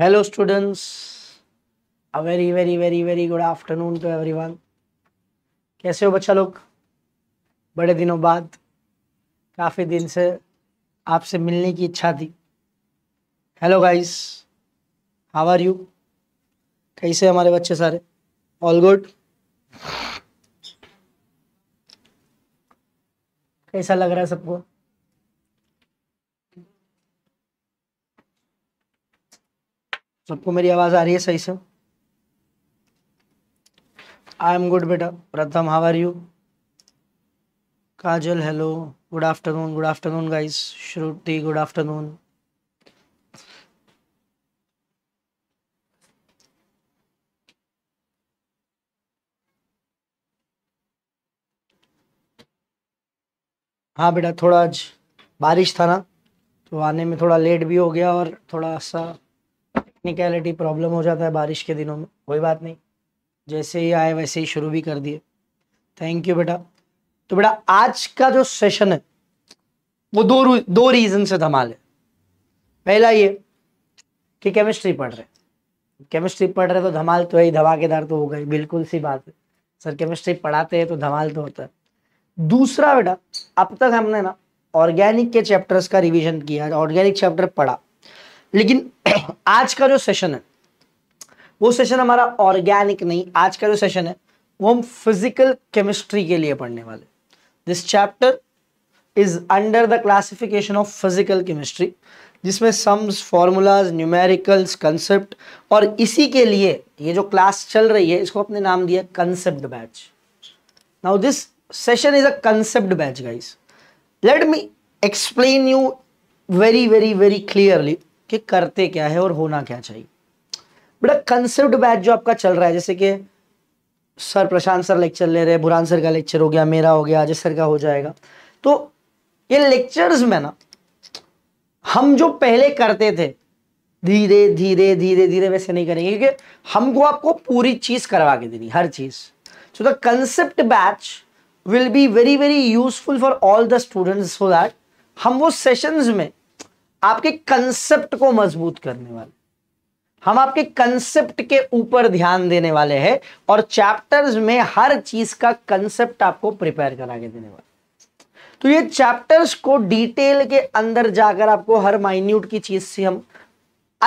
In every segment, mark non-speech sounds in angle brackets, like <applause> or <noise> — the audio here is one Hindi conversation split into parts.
Hello students very very very very good afternoon to everyone कैसे हो बच्चा लोग बड़े दिनों बाद काफ़ी दिन से आपसे मिलने की इच्छा थी hello guys how are you कैसे हमारे बच्चे सारे ऑल गुड कैसा लग रहा है सबको सबको मेरी आवाज़ आ रही है सही से आई एम गुड बेटा Pratham how are you Kajal hello good afternoon good afternoon guys Shruti good afternoon हाँ बेटा थोड़ा आज बारिश था ना तो आने में थोड़ा लेट भी हो गया और थोड़ा सा टेक्निकलिटी प्रॉब्लम हो जाता है बारिश के दिनों में कोई बात नहीं जैसे ही आए वैसे ही शुरू भी कर दिए थैंक यू बेटा तो बेटा आज का जो सेशन है वो दो दो रीजन से धमाल है पहला ये कि केमिस्ट्री पढ़ रहे केमिस्ट्री पढ़ रहे तो धमाल तो है ही धमाकेदार तो होगा ही बिल्कुल सी बात है सर केमिस्ट्री पढ़ाते हैं तो धमाल तो होता है दूसरा बेटा अब तक हमने ना ऑर्गेनिक के चैप्टर्स का रिवीजन किया ऑर्गेनिक चैप्टर पढ़ा लेकिन <clears throat> आज का जो सेशन है वो सेशन हमारा ऑर्गेनिक नहीं आज का जो सेशन है वो हम फिजिकल केमिस्ट्री के लिए पढ़ने वाले this chapter is under the classification of physical chemistry जिसमें सम्स फॉर्मूलाज न्यूमेरिकल्स कंसेप्ट और इसी के लिए ये जो क्लास चल रही है इसको अपने नाम दिया concept batch now this session is a concept batch guys let me explain you very very very clearly कि करते क्या है और होना क्या चाहिए बड़ा कंसेप्ट बैच जो आपका चल रहा है जैसे कि सर प्रशांत सर लेक्चर ले रहे बुरान सर का लेक्चर हो गया मेरा हो गया अजय सर का हो जाएगा तो ये लेक्चर्स में ना हम जो पहले करते थे धीरे धीरे धीरे धीरे वैसे नहीं करेंगे क्योंकि हमको आपको पूरी चीज़ करवा के देनी हर चीज़ so the concept batch will be very very useful for all the students so that हम वो सेशंस में आपके कंसेप्ट को मजबूत करने वाले हम आपके कंसेप्ट के ऊपर ध्यान देने वाले हैं और चैप्टर्स में हर चीज का कंसेप्ट आपको प्रिपेयर करा के देने वाले तो ये चैप्टर्स को डिटेल के अंदर जाकर आपको हर माइन्यूट की चीज से हम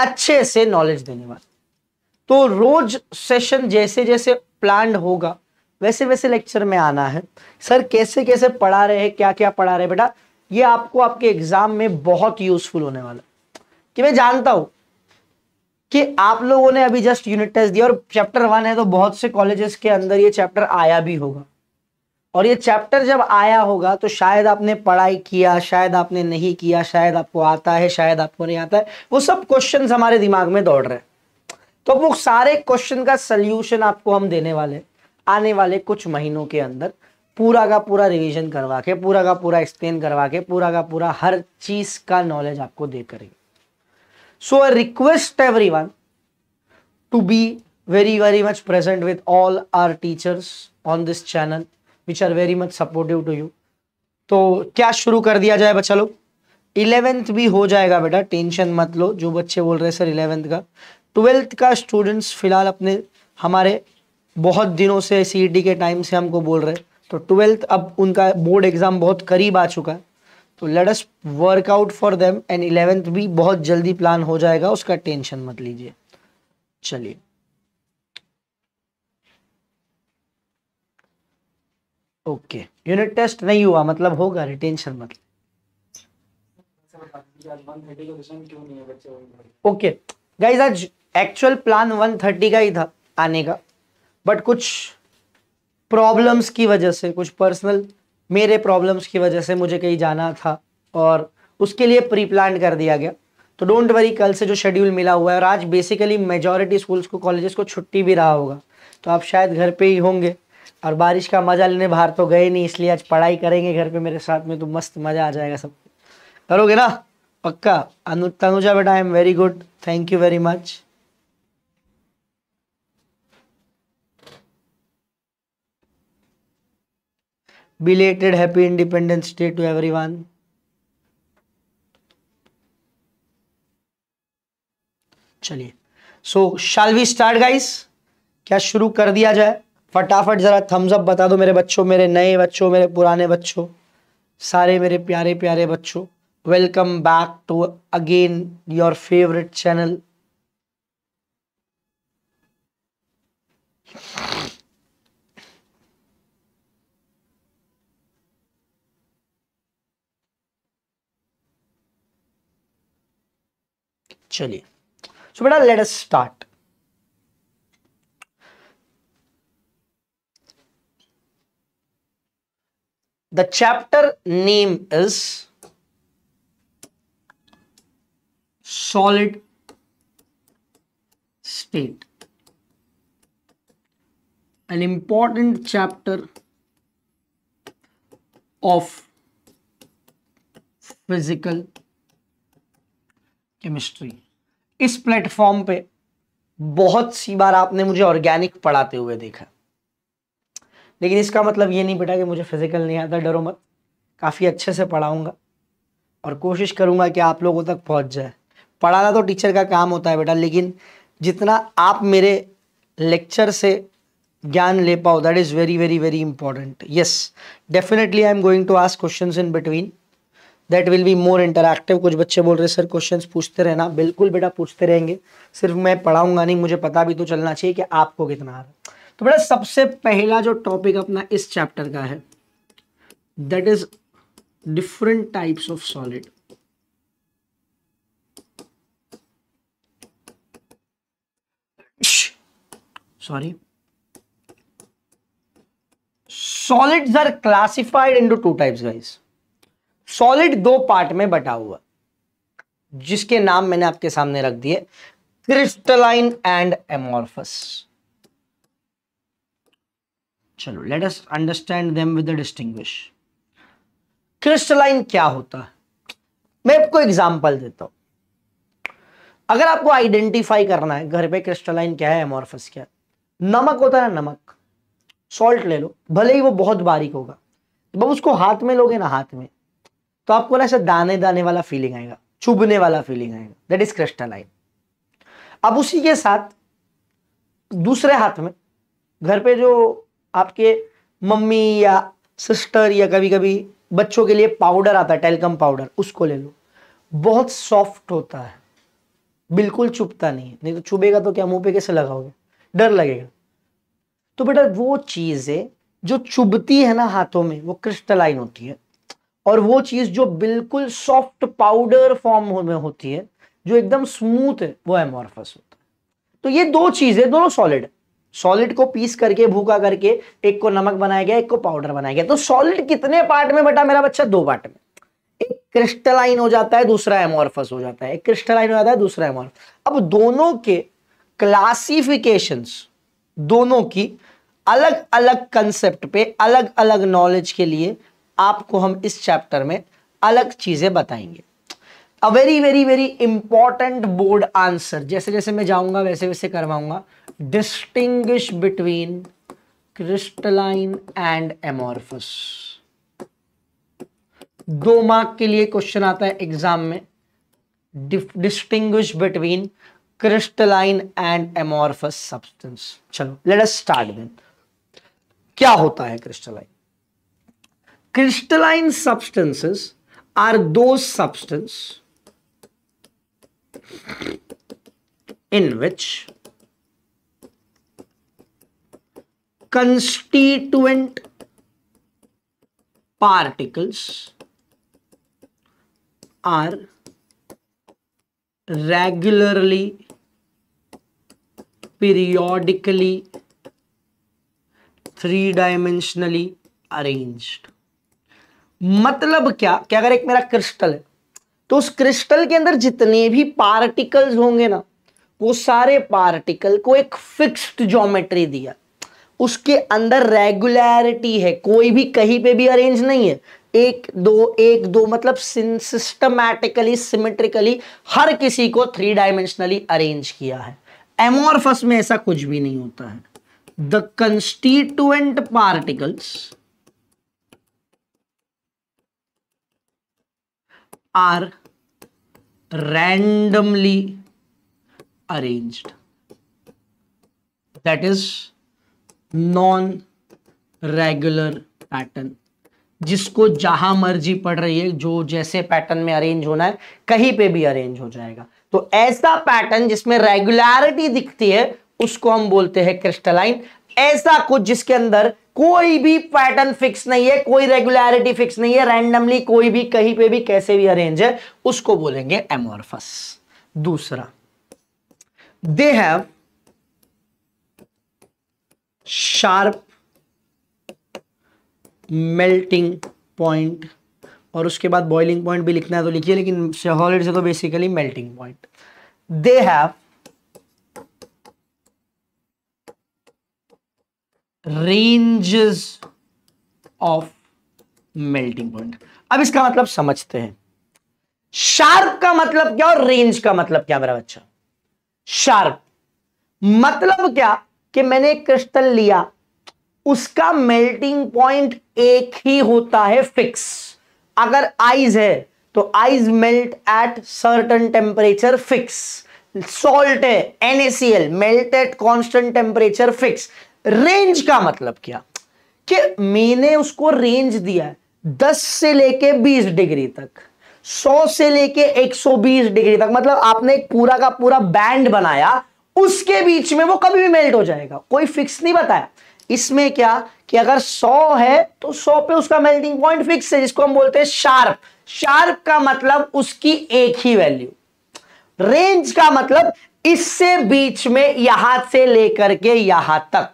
अच्छे से नॉलेज देने वाले तो रोज सेशन जैसे जैसे प्लान होगा वैसे वैसे लेक्चर में आना है सर कैसे कैसे पढ़ा रहे हैं क्या क्या पढ़ा रहे बेटा ये आपको आपके एग्जाम में बहुत यूजफुल होने वाला कि मैं जानता हूं कि आप लोगों ने अभी जस्ट यूनिट टेस्ट दिया और चैप्टर वन है तो बहुत से कॉलेजेस के अंदर ये चैप्टर आया भी होगा और ये चैप्टर जब आया होगा तो शायद आपने पढ़ाई किया शायद आपने नहीं किया शायद आपको आता है शायद आपको नहीं आता है वो सब क्वेश्चन हमारे दिमाग में दौड़ रहे हैं तो वो सारे क्वेश्चन का सल्यूशन आपको हम देने वाले आने वाले कुछ महीनों के अंदर पूरा का पूरा रिवीजन करवा के पूरा का पूरा एक्सप्लेन करवा के पूरा का पूरा हर चीज का नॉलेज आपको दे करेंगे so I request everyone to be very very much present with all our teachers on this channel which are very much supportive to you तो क्या शुरू कर दिया जाए बच्चा लोग इलेवेंथ भी हो जाएगा बेटा टेंशन मत लो जो बच्चे बोल रहे सर इलेवेंथ का ट्वेल्थ का स्टूडेंट्स फिलहाल अपने हमारे बहुत दिनों से सी e के टाइम से हमको बोल रहे हैं तो ट्वेल्थ अब उनका बोर्ड एग्ज़ाम बहुत करीब आ चुका है तो let's work out for them and eleventh भी बहुत जल्दी प्लान हो जाएगा उसका टेंशन मत लीजिए चलिए ओके यूनिट टेस्ट नहीं हुआ मतलब होगा रिटेंशन मतलब ओके गाइस आज एक्चुअल प्लान 130 का ही था आने का बट कुछ प्रॉब्लम्स की वजह से कुछ पर्सनल मेरे प्रॉब्लम्स की वजह से मुझे कहीं जाना था और उसके लिए प्री प्लान कर दिया गया तो डोंट वरी कल से जो शेड्यूल मिला हुआ है और आज बेसिकली मेजॉरिटी स्कूल्स को कॉलेजेस को छुट्टी भी रहा होगा तो आप शायद घर पे ही होंगे और बारिश का मज़ा लेने बाहर तो गए नहीं इसलिए आज पढ़ाई करेंगे घर पे मेरे साथ में तो मस्त मज़ा आ जाएगा सब करोगे ना पक्का अनुज तनुजा बेटा I am very good thank you very much belated happy independence day to everyone चलिए so shall we start guys क्या शुरू कर दिया जाए फटाफट जरा थम्स अप बता दो मेरे बच्चों मेरे नए बच्चों मेरे पुराने बच्चों सारे मेरे प्यारे प्यारे बच्चों welcome back to again your favourite channel चलिए सो बेटा let us start. the chapter name is solid state an important chapter of physical chemistry इस प्लेटफॉर्म पे बहुत सी बार आपने मुझे ऑर्गेनिक पढ़ाते हुए देखा लेकिन इसका मतलब ये नहीं बेटा कि मुझे फिजिकल नहीं आता डरो मत काफ़ी अच्छे से पढ़ाऊँगा और कोशिश करूँगा कि आप लोगों तक पहुँच जाए पढ़ाना तो टीचर का काम होता है बेटा लेकिन जितना आप मेरे लेक्चर से ज्ञान ले पाओ that is very very very important yes definitely I am going to ask question in between that will be more interactive कुछ बच्चे बोल रहे सर क्वेश्चंस पूछते रहना बिल्कुल बेटा पूछते रहेंगे सिर्फ मैं पढ़ाऊंगा नहीं मुझे पता भी तो चलना चाहिए कि आपको कितना आ रहा है तो बेटा सबसे पहला जो टॉपिक अपना इस चैप्टर का है that is different types of solid sorry solids are classified into two types guys solid दो पार्ट में बटा हुआ जिसके नाम मैंने आपके सामने रख दिए क्रिस्टलाइन एंड एमोर्फस चलो let us understand them with the distinguish crystalline क्या होता है मैं आपको एग्जांपल देता हूं अगर आपको आइडेंटिफाई करना है घर पे क्रिस्टलाइन क्या है एमोर्फस क्या है नमक होता है नमक सॉल्ट ले लो भले ही वो बहुत बारीक होगा जब उसको हाथ में लोगे ना हाथ में तो आपको ना ऐसा दाने दाने वाला फीलिंग आएगा चुभने वाला फीलिंग आएगा दैट इज क्रिस्टलाइन अब उसी के साथ दूसरे हाथ में घर पे जो आपके मम्मी या सिस्टर या कभी कभी बच्चों के लिए पाउडर आता है टेलकम पाउडर उसको ले लो बहुत सॉफ्ट होता है बिल्कुल चुपता नहीं है नहीं तो चुभेगा तो क्या मुंह पे कैसे लगाओगे डर लगेगा तो बेटा वो चीज़ें जो चुभती है ना हाथों में वो क्रिस्टलाइन होती है और वो चीज़ जो बिल्कुल सॉफ्ट पाउडर फॉर्म में होती है जो एकदम स्मूथ है वो एमोरफस होता है तो ये दो चीज़ें दोनों सॉलिड सॉलिड को पीस करके भूखा करके एक को नमक बनाया गया एक को पाउडर बनाया गया तो सॉलिड कितने पार्ट में बटा मेरा बच्चा दो पार्ट में एक क्रिस्टलाइन हो जाता है दूसरा एमोरफस हो जाता है एक क्रिस्टलाइन हो जाता है दूसरा एमोरफस अब दोनों के क्लासिफिकेशन दोनों की अलग अलग कंसेप्ट पे अलग अलग नॉलेज के लिए आपको हम इस चैप्टर में अलग चीज़ें बताएंगे a very very very important board answer जैसे जैसे मैं जाऊंगा वैसे वैसे करवाऊंगा distinguish between crystalline and amorphous दो मार्क के लिए क्वेश्चन आता है एग्जाम में distinguish between crystalline and amorphous substance चलो लेट अस स्टार्ट देन क्या होता है crystalline crystalline substances are those substances in which constituent particles are regularly periodically three-dimensionally arranged मतलब क्या कि अगर एक मेरा क्रिस्टल है तो उस क्रिस्टल के अंदर जितने भी पार्टिकल्स होंगे ना वो सारे पार्टिकल को एक फिक्स्ड ज्योमेट्री दिया उसके अंदर रेगुलरिटी है कोई भी कहीं पे भी अरेंज नहीं है एक दो एक दो मतलब सिस्टमैटिकली सिमेट्रिकली हर किसी को थ्री डायमेंशनली अरेंज किया है एमोरफस में ऐसा कुछ भी नहीं होता है the constituent particles are randomly arranged that is non regular pattern जिसको जहां मर्जी पड़ रही है जो जैसे पैटर्न में अरेंज होना है कहीं पे भी अरेंज हो जाएगा तो ऐसा पैटर्न जिसमें रेगुलरिटी दिखती है उसको हम बोलते हैं क्रिस्टलाइन ऐसा कुछ जिसके अंदर कोई भी पैटर्न फिक्स नहीं है कोई रेगुलरिटी फिक्स नहीं है रैंडमली कोई भी कहीं पे भी कैसे भी अरेंज है उसको बोलेंगे एमोरफस दूसरा they have sharp melting point और उसके बाद बॉइलिंग पॉइंट भी लिखना है तो लिखिए लेकिन से तो basically melting point they have ranges of melting point अब इसका मतलब समझते हैं शार्प का मतलब क्या और रेंज का मतलब क्या मेरा बच्चा शार्प मतलब क्या कि मैंने एक क्रिस्टल लिया उसका मेल्टिंग पॉइंट एक ही होता है फिक्स अगर आइज है तो ice melt at certain temperature fix salt है NaCl melt at constant temperature fix range का मतलब क्या कि मैंने उसको रेंज दिया दस से लेके बीस डिग्री तक सौ से लेके एक सौ बीस डिग्री तक मतलब आपने एक पूरा का पूरा बैंड बनाया उसके बीच में वो कभी भी मेल्ट हो जाएगा कोई फिक्स नहीं बताया इसमें क्या कि अगर 100 है तो 100 पे उसका मेल्टिंग पॉइंट फिक्स है जिसको हम बोलते हैं शार्प शार्प का मतलब उसकी एक ही वैल्यू रेंज का मतलब इससे बीच में यहां से लेकर के यहां तक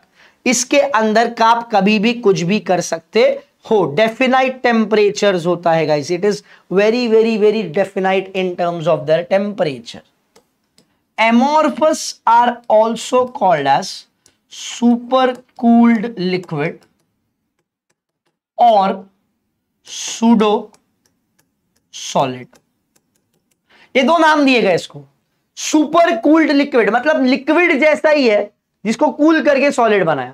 इसके अंदर का आप कभी भी कुछ भी कर सकते हो डेफिनाइट टेम्परेचर होता है guys it is very very very definite in terms of the temperature amorphous are also called as super cooled liquid और सुडो सॉलिड ये दो नाम दिए गए इसको सुपर कूल्ड लिक्विड मतलब लिक्विड जैसा ही है जिसको कूल करके सॉलिड बनाया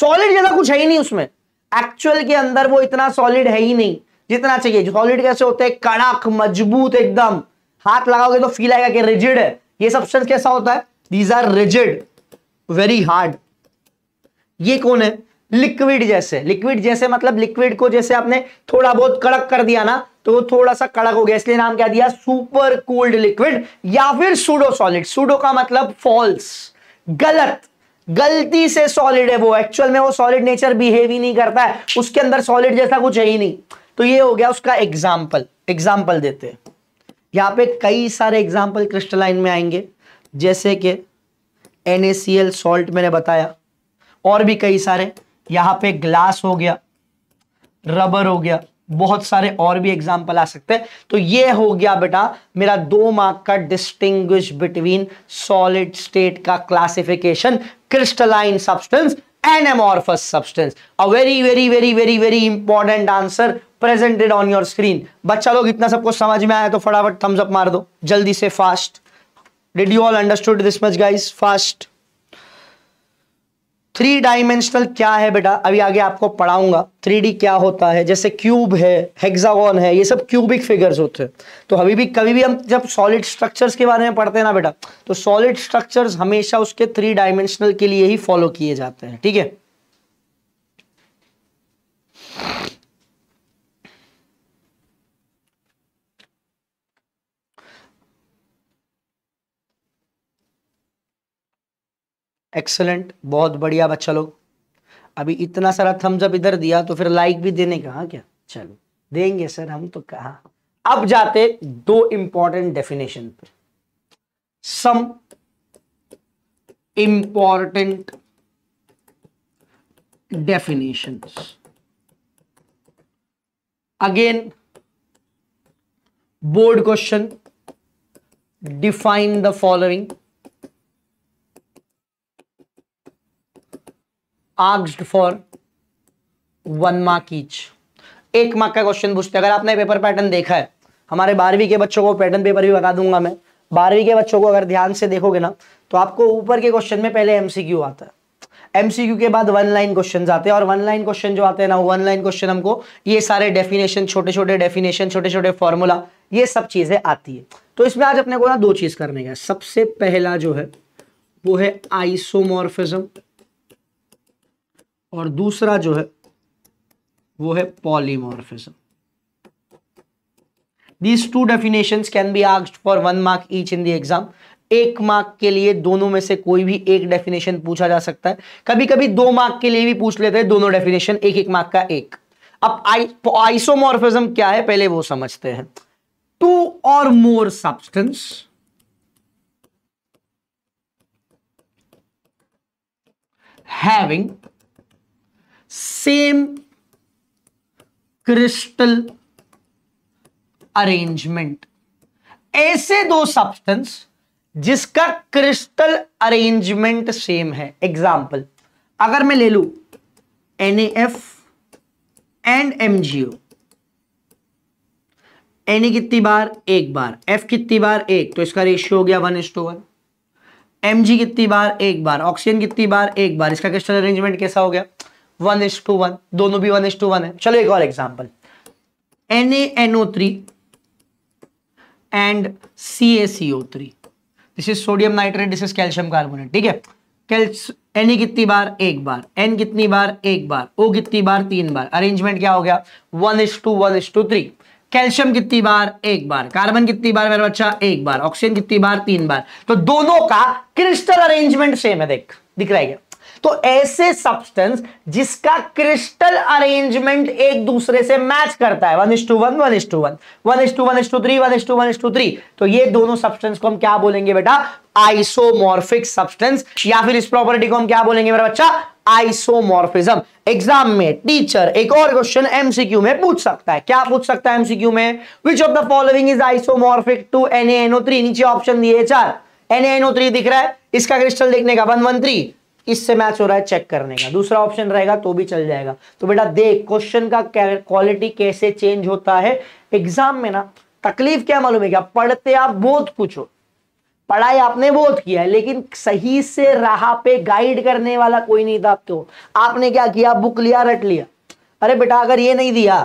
सॉलिड जैसा कुछ है ही नहीं उसमें एक्चुअल के अंदर वो इतना सॉलिड है ही नहीं जितना चाहिए सॉलिड कैसे होते हैं कड़क मजबूत एकदम हाथ लगाओगे तो फील आएगा कि रिजिड है ये सब्सटेंस कैसा होता है these are rigid very hard ये कौन है लिक्विड जैसे लिक्विड जैसे मतलब लिक्विड को जैसे आपने थोड़ा बहुत कड़क कर दिया ना तो वो थोड़ा सा कड़क हो गया इसलिए नाम क्या दिया सुपर कूल्ड लिक्विड या फिर सूडो सॉलिड सूडो का मतलब फॉल्स गलत गलती से सॉलिड है वो एक्चुअल में वो सॉलिड नेचर बिहेव ही नहीं करता है उसके अंदर सॉलिड जैसा कुछ है ही नहीं तो ये हो गया उसका एग्जाम्पल एग्जाम्पल देते हैं यहां पे कई सारे एग्जाम्पल क्रिस्टलाइन में आएंगे जैसे कि एन सॉल्ट मैंने बताया और भी कई सारे यहां पे ग्लास हो गया रबर हो गया बहुत सारे और भी एग्जाम्पल आ सकते हैं तो ये हो गया बेटा मेरा दो मार्क का डिस्टिंग बिटवीन सॉलिड स्टेट का classification crystalline substance and amorphous substance a very very very very very important answer presented on your screen बच्चा लोग इतना सब कुछ समझ में आया तो फटाफट थम्सअप मार दो जल्दी से fast did you all understood this much guys fast three dimensional क्या है बेटा अभी आगे आपको पढ़ाऊंगा थ्री क्या होता है जैसे क्यूब है हेक्सागोन है ये सब क्यूबिक फिगर्स होते हैं तो अभी भी कभी भी हम जब सॉलिड स्ट्रक्चर्स के बारे में पढ़ते हैं ना बेटा तो सॉलिड स्ट्रक्चर्स हमेशा उसके थ्री डायमेंशनल के लिए ही फॉलो किए जाते हैं ठीक है एक्सेलेंट बहुत बढ़िया बच्चा लोग अभी इतना सारा थम्स अप इधर दिया तो फिर लाइक भी देने का हाँ क्या चलो देंगे सर हम तो कहा अब जाते दो इंपॉर्टेंट डेफिनेशन पर some important definition again board question define the following asked for one mark each एक मार्क का क्वेश्चन पूछते हैं अगर आपने पेपर पैटर्न देखा है हमारे बारहवीं के बच्चों को पैटर्न पेपर भी बता दूंगा मैं बारहवीं के बच्चों को अगर ध्यान से देखोगे ना तो आपको ऊपर के क्वेश्चन में पहले एमसीक्यू आता है एमसीक्यू के बाद वन लाइन क्वेश्चन आते हैं और वन लाइन क्वेश्चन जो आते हैं ना वन लाइन क्वेश्चन हमको ये सारे डेफिनेशन छोटे छोटे डेफिनेशन छोटे छोटे फॉर्मूला ये सब चीज़ें आती है तो इसमें आज अपने को ना दो चीज़ करने का सबसे पहला जो है वो है आइसोमोरफिज्म और दूसरा जो है वो है polymorphism. These two definition can be आग for one mark each in the exam एक मार्क के लिए दोनों में से कोई भी एक डेफिनेशन पूछा जा सकता है कभी कभी दो मार्क के लिए भी पूछ लेते हैं दोनों डेफिनेशन एक एक मार्क का एक अब आई क्या है पहले वो समझते हैं two or more substance having same crystal arrangement ऐसे दो सब्सटेंस जिसका क्रिस्टल अरेंजमेंट सेम है एग्जाम्पल अगर मैं ले लू एफ एंड एमजीओ एन कितनी बार एक बार एफ कितनी बार एक तो इसका रेशियो हो गया वन इंस टू वन एम जी कितनी बार एक बार ऑक्सीजन कितनी बार एक बार इसका क्रिस्टल अरेंजमेंट कैसा हो गया वन इज टू वन दोनों भी वन एस टू वन है चलो एक और example N three and C A C O three this is sodium nitrate this is calcium carbonate ठीक है एन e कितनी बार एक बार एन कितनी बार एक बार ओ कितनी बार तीन बार अरेंजमेंट क्या हो गया one is to one is to three calcium कितनी बार एक बार कार्बन कितनी बार मेरा बच्चा एक बार ऑक्सीजन कितनी बार तीन बार तो दोनों का क्रिस्टल अरेंजमेंट सेम है देख दिख रहा है क्या तो ऐसे सब्सटेंस जिसका क्रिस्टल अरेंजमेंट एक दूसरे से मैच करता है one is to one one is to one one is to one is to three one is to one is to three तो ये दोनों सब्सटेंस को हम क्या बोलेंगे बेटा आइसोमॉर्फिक सब्सटेंस या फिर इस प्रॉपर्टी को हम क्या बोलेंगे मेरा बच्चा आइसोमॉर्फिज्म एग्जाम में टीचर एक और क्वेश्चन एमसीक्यू में पूछ सकता है क्या पूछ सकता है एमसीक्यू में which of the following is isomorphic to NNO three नीचे ऑप्शन दिए चार एनएनओ थ्री दिख रहा है इसका क्रिस्टल देखने का वन वन थ्री इससे मैच हो रहा है चेक करने का दूसरा ऑप्शन रहेगा तो भी चल जाएगा तो बेटा देख क्वेश्चन का क्वालिटी कैसे चेंज होता है एग्जाम में ना तकलीफ क्या मालूम है क्या पढ़ते आप बहुत कुछ हो पढ़ाई आपने बहुत किया है लेकिन सही से राह पे गाइड करने वाला कोई नहीं था तो। आपने क्या किया बुक लिया रट लिया अरे बेटा अगर ये नहीं दिया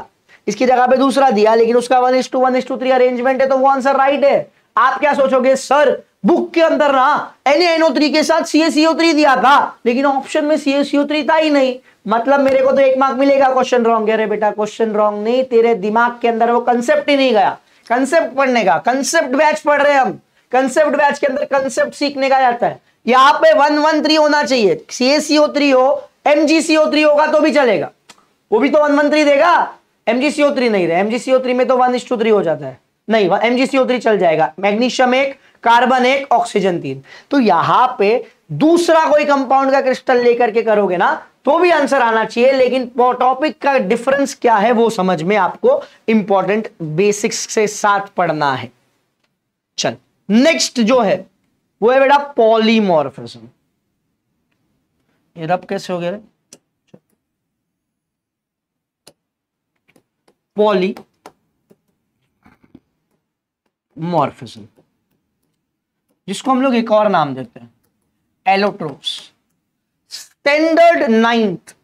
इसकी जगह पे दूसरा दिया लेकिन उसका one is to one is to three arrangement है तो वो आंसर राइट है आप क्या सोचोगे सर बुक के अंदर ना एन एनओ थ्री के साथ सी एस थ्री दिया था लेकिन ऑप्शन में सी एस थ्री था ही नहीं मतलब मेरे को तो एक मार्क मिलेगा क्वेश्चन रॉन्ग अरे बेटा क्वेश्चन रॉन्ग नहीं तेरे दिमाग के अंदर वो कंसेप्ट ही नहीं गया कंसेप्ट पढ़ने का कंसेप्ट बैच पढ़ रहे हम कंसेप्ट बैच के अंदर कंसेप्ट सीखने का जाता है यहाँ पे वन वन थ्री होना चाहिए सी एस सीएसईओ थ्री हो एम जी एमजीसीओ थ्री होगा तो भी चलेगा वो भी तो वन वन थ्री देगा एम जी एमजीसीओ थ्री नहीं रहे एम जी एमजीसीओ थ्री में तो वन इस हो जाता है नहीं एम जी एमजीसीओ थ्री चल जाएगा मैग्नीशियम एक कार्बन एक ऑक्सीजन तीन तो यहां पे दूसरा कोई कंपाउंड का क्रिस्टल लेकर के करोगे ना तो भी आंसर आना चाहिए लेकिन टॉपिक का डिफरेंस क्या है वो समझ में आपको इंपॉर्टेंट बेसिक्स से साथ पढ़ना है चल नेक्स्ट जो है वो है बेटा पॉलीमोरफिज्म ये रब कैसे हो गया पॉली मॉर्फिज्म जिसको हम लोग एक और नाम देते हैं एलोट्रोप्स स्टैंडर्ड नाइन्थ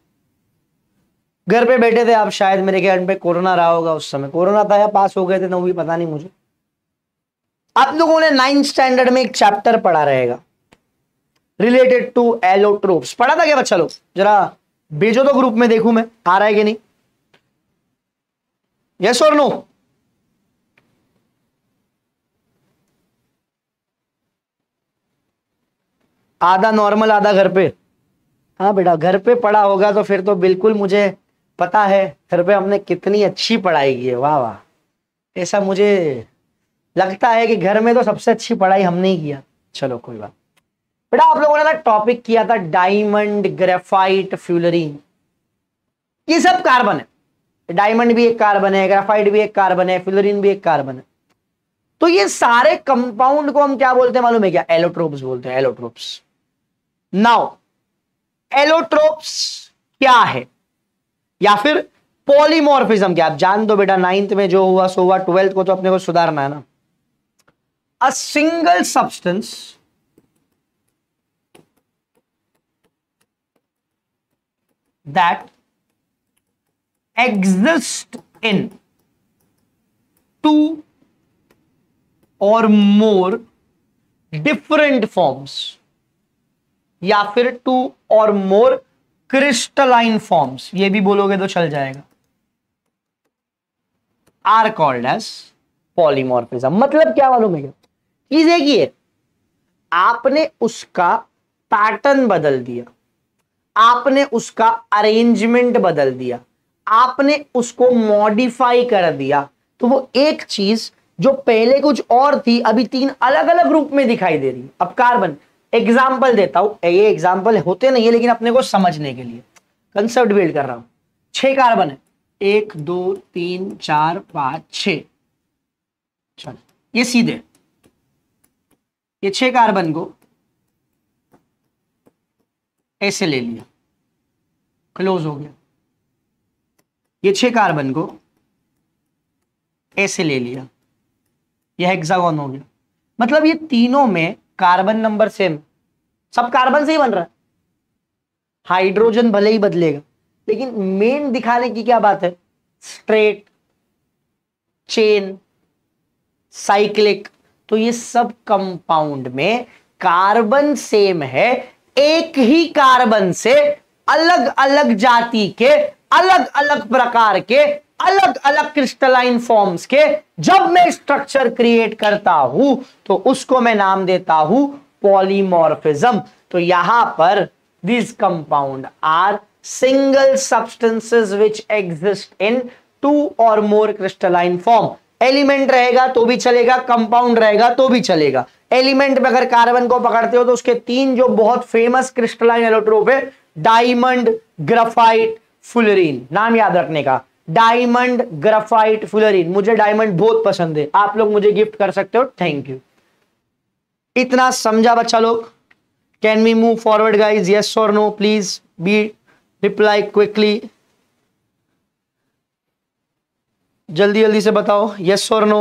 घर पे बैठे थे आप शायद मेरे ख्याल पे कोरोना रहा होगा उस समय कोरोना था या पास हो गए थे ना वो भी पता नहीं मुझे आप लोगों ने नाइन्थ स्टैंडर्ड में एक चैप्टर पढ़ा रहेगा रिलेटेड टू एलोट्रोप्स पढ़ा था क्या बच्चा लोग जरा भेजो तो ग्रुप में देखू मैं आ रहा है कि नहीं यस और नो आधा नॉर्मल आधा घर पे हाँ बेटा घर पे पढ़ा होगा तो फिर तो बिल्कुल मुझे पता है घर पे हमने कितनी अच्छी पढ़ाई की है वाह वाह ऐसा मुझे लगता है कि घर में तो सबसे अच्छी पढ़ाई हमने ही किया चलो कोई बात बेटा आप लोगों ने ना टॉपिक किया था डायमंड ग्रेफाइट फ्यूलरी ये सब कार्बन है डायमंड भी एक कार्बन है ग्रेफाइट भी एक कार्बन है फ्यूलरिन भी एक कार्बन है तो ये सारे कंपाउंड को हम क्या बोलते हैं मालूम है क्या एलोट्रोप्स बोलते हैं एलोट्रोप्स नाउ एलोट्रोप्स क्या है या फिर पॉलीमॉर्फिज्म क्या आप जान दो बेटा नाइन्थ में जो हुआ सो हुआ ट्वेल्थ को तो अपने को सुधारना है ना a single substance that exist in two or more different forms या फिर to or more crystalline forms ये भी बोलोगे तो चल जाएगा आर कॉल्ड एस पॉलीमोरफिजम मतलब क्या मालूम है कि देखिए आपने उसका पैटर्न बदल दिया आपने उसका अरेंजमेंट बदल दिया आपने उसको मॉडिफाई कर दिया तो वो एक चीज जो पहले कुछ और थी अभी तीन अलग अलग रूप में दिखाई दे रही अब कार्बन एग्जाम्पल देता हूं ये एग्जाम्पल होते नहीं है लेकिन अपने को समझने के लिए कंसेप्ट बिल्ड कर रहा हूं छह कार्बन है एक दो तीन चार पाँच छ ये सीधे ये छह कार्बन को ऐसे ले लिया क्लोज हो गया ये छह कार्बन को ऐसे ले लिया यह हेक्सागोन हो गया मतलब ये तीनों में कार्बन नंबर सेम सब कार्बन से ही बन रहा है हाइड्रोजन भले ही बदलेगा लेकिन मेन दिखाने की क्या बात है स्ट्रेट चेन साइक्लिक तो ये सब कंपाउंड में कार्बन सेम है एक ही कार्बन से अलग अलग जाति के अलग अलग प्रकार के अलग अलग क्रिस्टलाइन फॉर्म्स के जब मैं स्ट्रक्चर क्रिएट करता हूं तो उसको मैं नाम देता हूं पॉलीमोरफिज्म तो यहां पर this compound are single substances which exist in two or more crystalline form element रहेगा तो भी चलेगा कंपाउंड रहेगा तो भी चलेगा एलिमेंट में अगर कार्बन को पकड़ते हो तो उसके तीन जो बहुत फेमस क्रिस्टलाइन एलोट्रोप है डायमंड ग्रफाइट फुलरीन नाम याद रखने का डायमंड ग्राफाइट फुलरिन मुझे डायमंड बहुत पसंद है आप लोग मुझे गिफ्ट कर सकते हो थैंक यू इतना समझा बच्चा लोग can we move forward guys yes और no please be reply quickly जल्दी जल्दी से बताओ यस और नो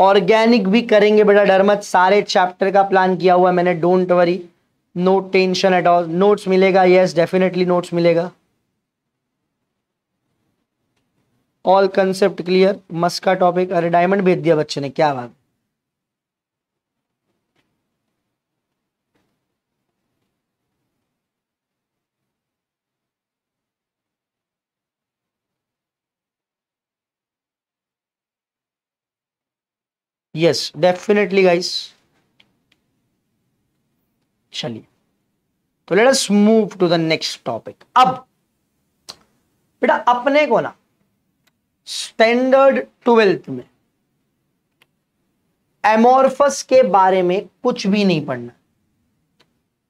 ऑर्गेनिक भी करेंगे बेटा डरमत सारे चैप्टर का प्लान किया हुआ मैंने don't worry no tension at all notes मिलेगा यस डेफिनेटली नोट्स मिलेगा ऑल कंसेप्ट क्लियर मस्क का टॉपिक अरे डायमंड भेज दिया बच्चे ने क्या बात यस डेफिनेटली गाइस चलिए तो let us move to the next topic अब बेटा अपने को ना स्टैंडर्ड ट्वेल्थ में एमोरफस के बारे में कुछ भी नहीं पढ़ना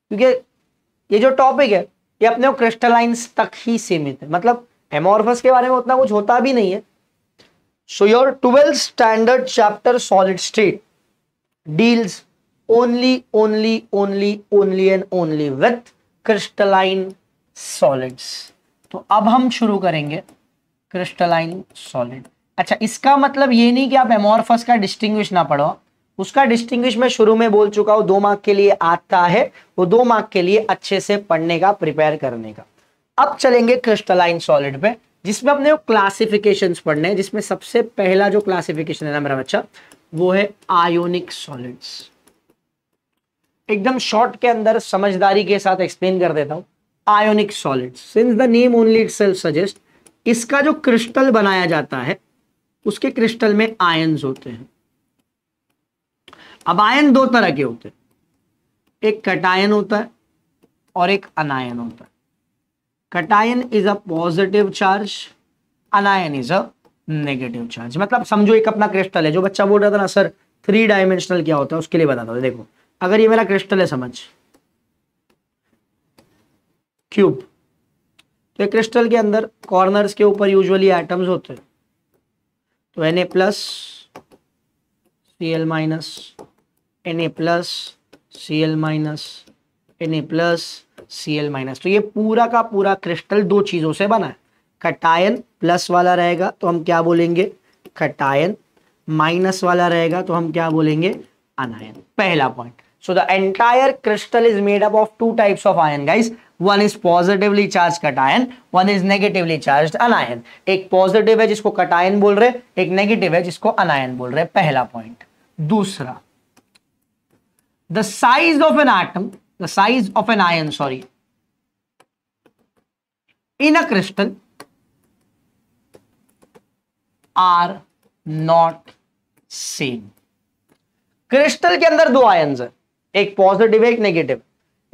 क्योंकि ये जो टॉपिक है ये अपने को क्रिस्टलाइंस तक ही सीमित है मतलब एमोरफस के बारे में उतना कुछ होता भी नहीं है so your twelfth standard chapter solid state deals only, only, only, only and only with crystalline solids. तो अब हम शुरू करेंगे क्रिस्टलाइन सॉलिड अच्छा इसका मतलब ये नहीं कि आप एमोरफस का डिस्टिंग्विश ना पढ़ो उसका डिस्टिंग्विश मैं शुरू में बोल चुका हूँ दो मार्क के लिए आता है वो दो मार्क के लिए अच्छे से पढ़ने का प्रिपेयर करने का अब चलेंगे क्रिस्टलाइन सॉलिड पे जिसमें अपने क्लासिफिकेशन पढ़ने हैं जिसमें सबसे पहला जो क्लासिफिकेशन है ना मेरा बच्चा वो है आयोनिक सॉलिड्स एकदम शॉर्ट के अंदर समझदारी के साथ एक्सप्लेन कर देता हूं ionic solid since the name only it suggest इसका जो क्रिस्टल बनाया जाता है उसके क्रिस्टल में आयन्स होते हैं अब आयन दो तरह के होते हैं एक कटायन होता है और एक अनायन होता है cation is a positive charge anion is a negative charge मतलब समझो एक अपना क्रिस्टल है जो बच्चा बोल रहा था ना सर थ्री डायमेंशनल क्या होता है उसके लिए बताता हूँ देखो अगर ये मेरा क्रिस्टल है समझ क्यूब तो क्रिस्टल के अंदर कॉर्नर्स के ऊपर यूजुअली एटम्स होते हैं तो N A plus C L minus N A plus C L minus N A plus C L minus तो ये पूरा का पूरा क्रिस्टल दो चीज़ों से बना है कटायन प्लस वाला रहेगा तो हम क्या बोलेंगे कटायन माइनस वाला रहेगा तो हम क्या बोलेंगे अनायन पहला point So the entire crystal is made up of two types of ion guys. One is positively charged cation, one is negatively charged anion. एक positive है जिसको cation बोल रहे हैं एक negative है जिसको anion बोल रहे हैं पहला point. दूसरा the size of an atom, the size of an ion, sorry, in a crystal are not same. Crystal के अंदर दो आयन है एक पॉजिटिव है एक नेगेटिव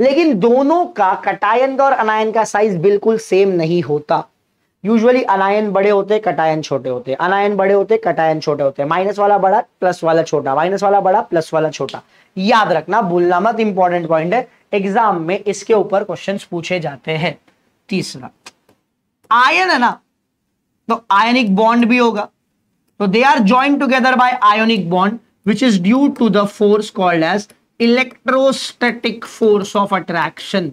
लेकिन दोनों का कटायन का और अनायन का साइज बिल्कुल सेम नहीं होता यूजुअली अनायन बड़े होते कटायन छोटे होते अनायन बड़े होते कटायन छोटे होते माइनस वाला बड़ा प्लस वाला छोटा माइनस वाला बड़ा प्लस वाला छोटा याद रखना भूलना मत इंपॉर्टेंट पॉइंट है एग्जाम में इसके ऊपर क्वेश्चन पूछे जाते हैं तीसरा आयन है ना तो आयनिक बॉन्ड भी होगा तो they are join together by ionic bond which is due to the force called as electrostatic force of attraction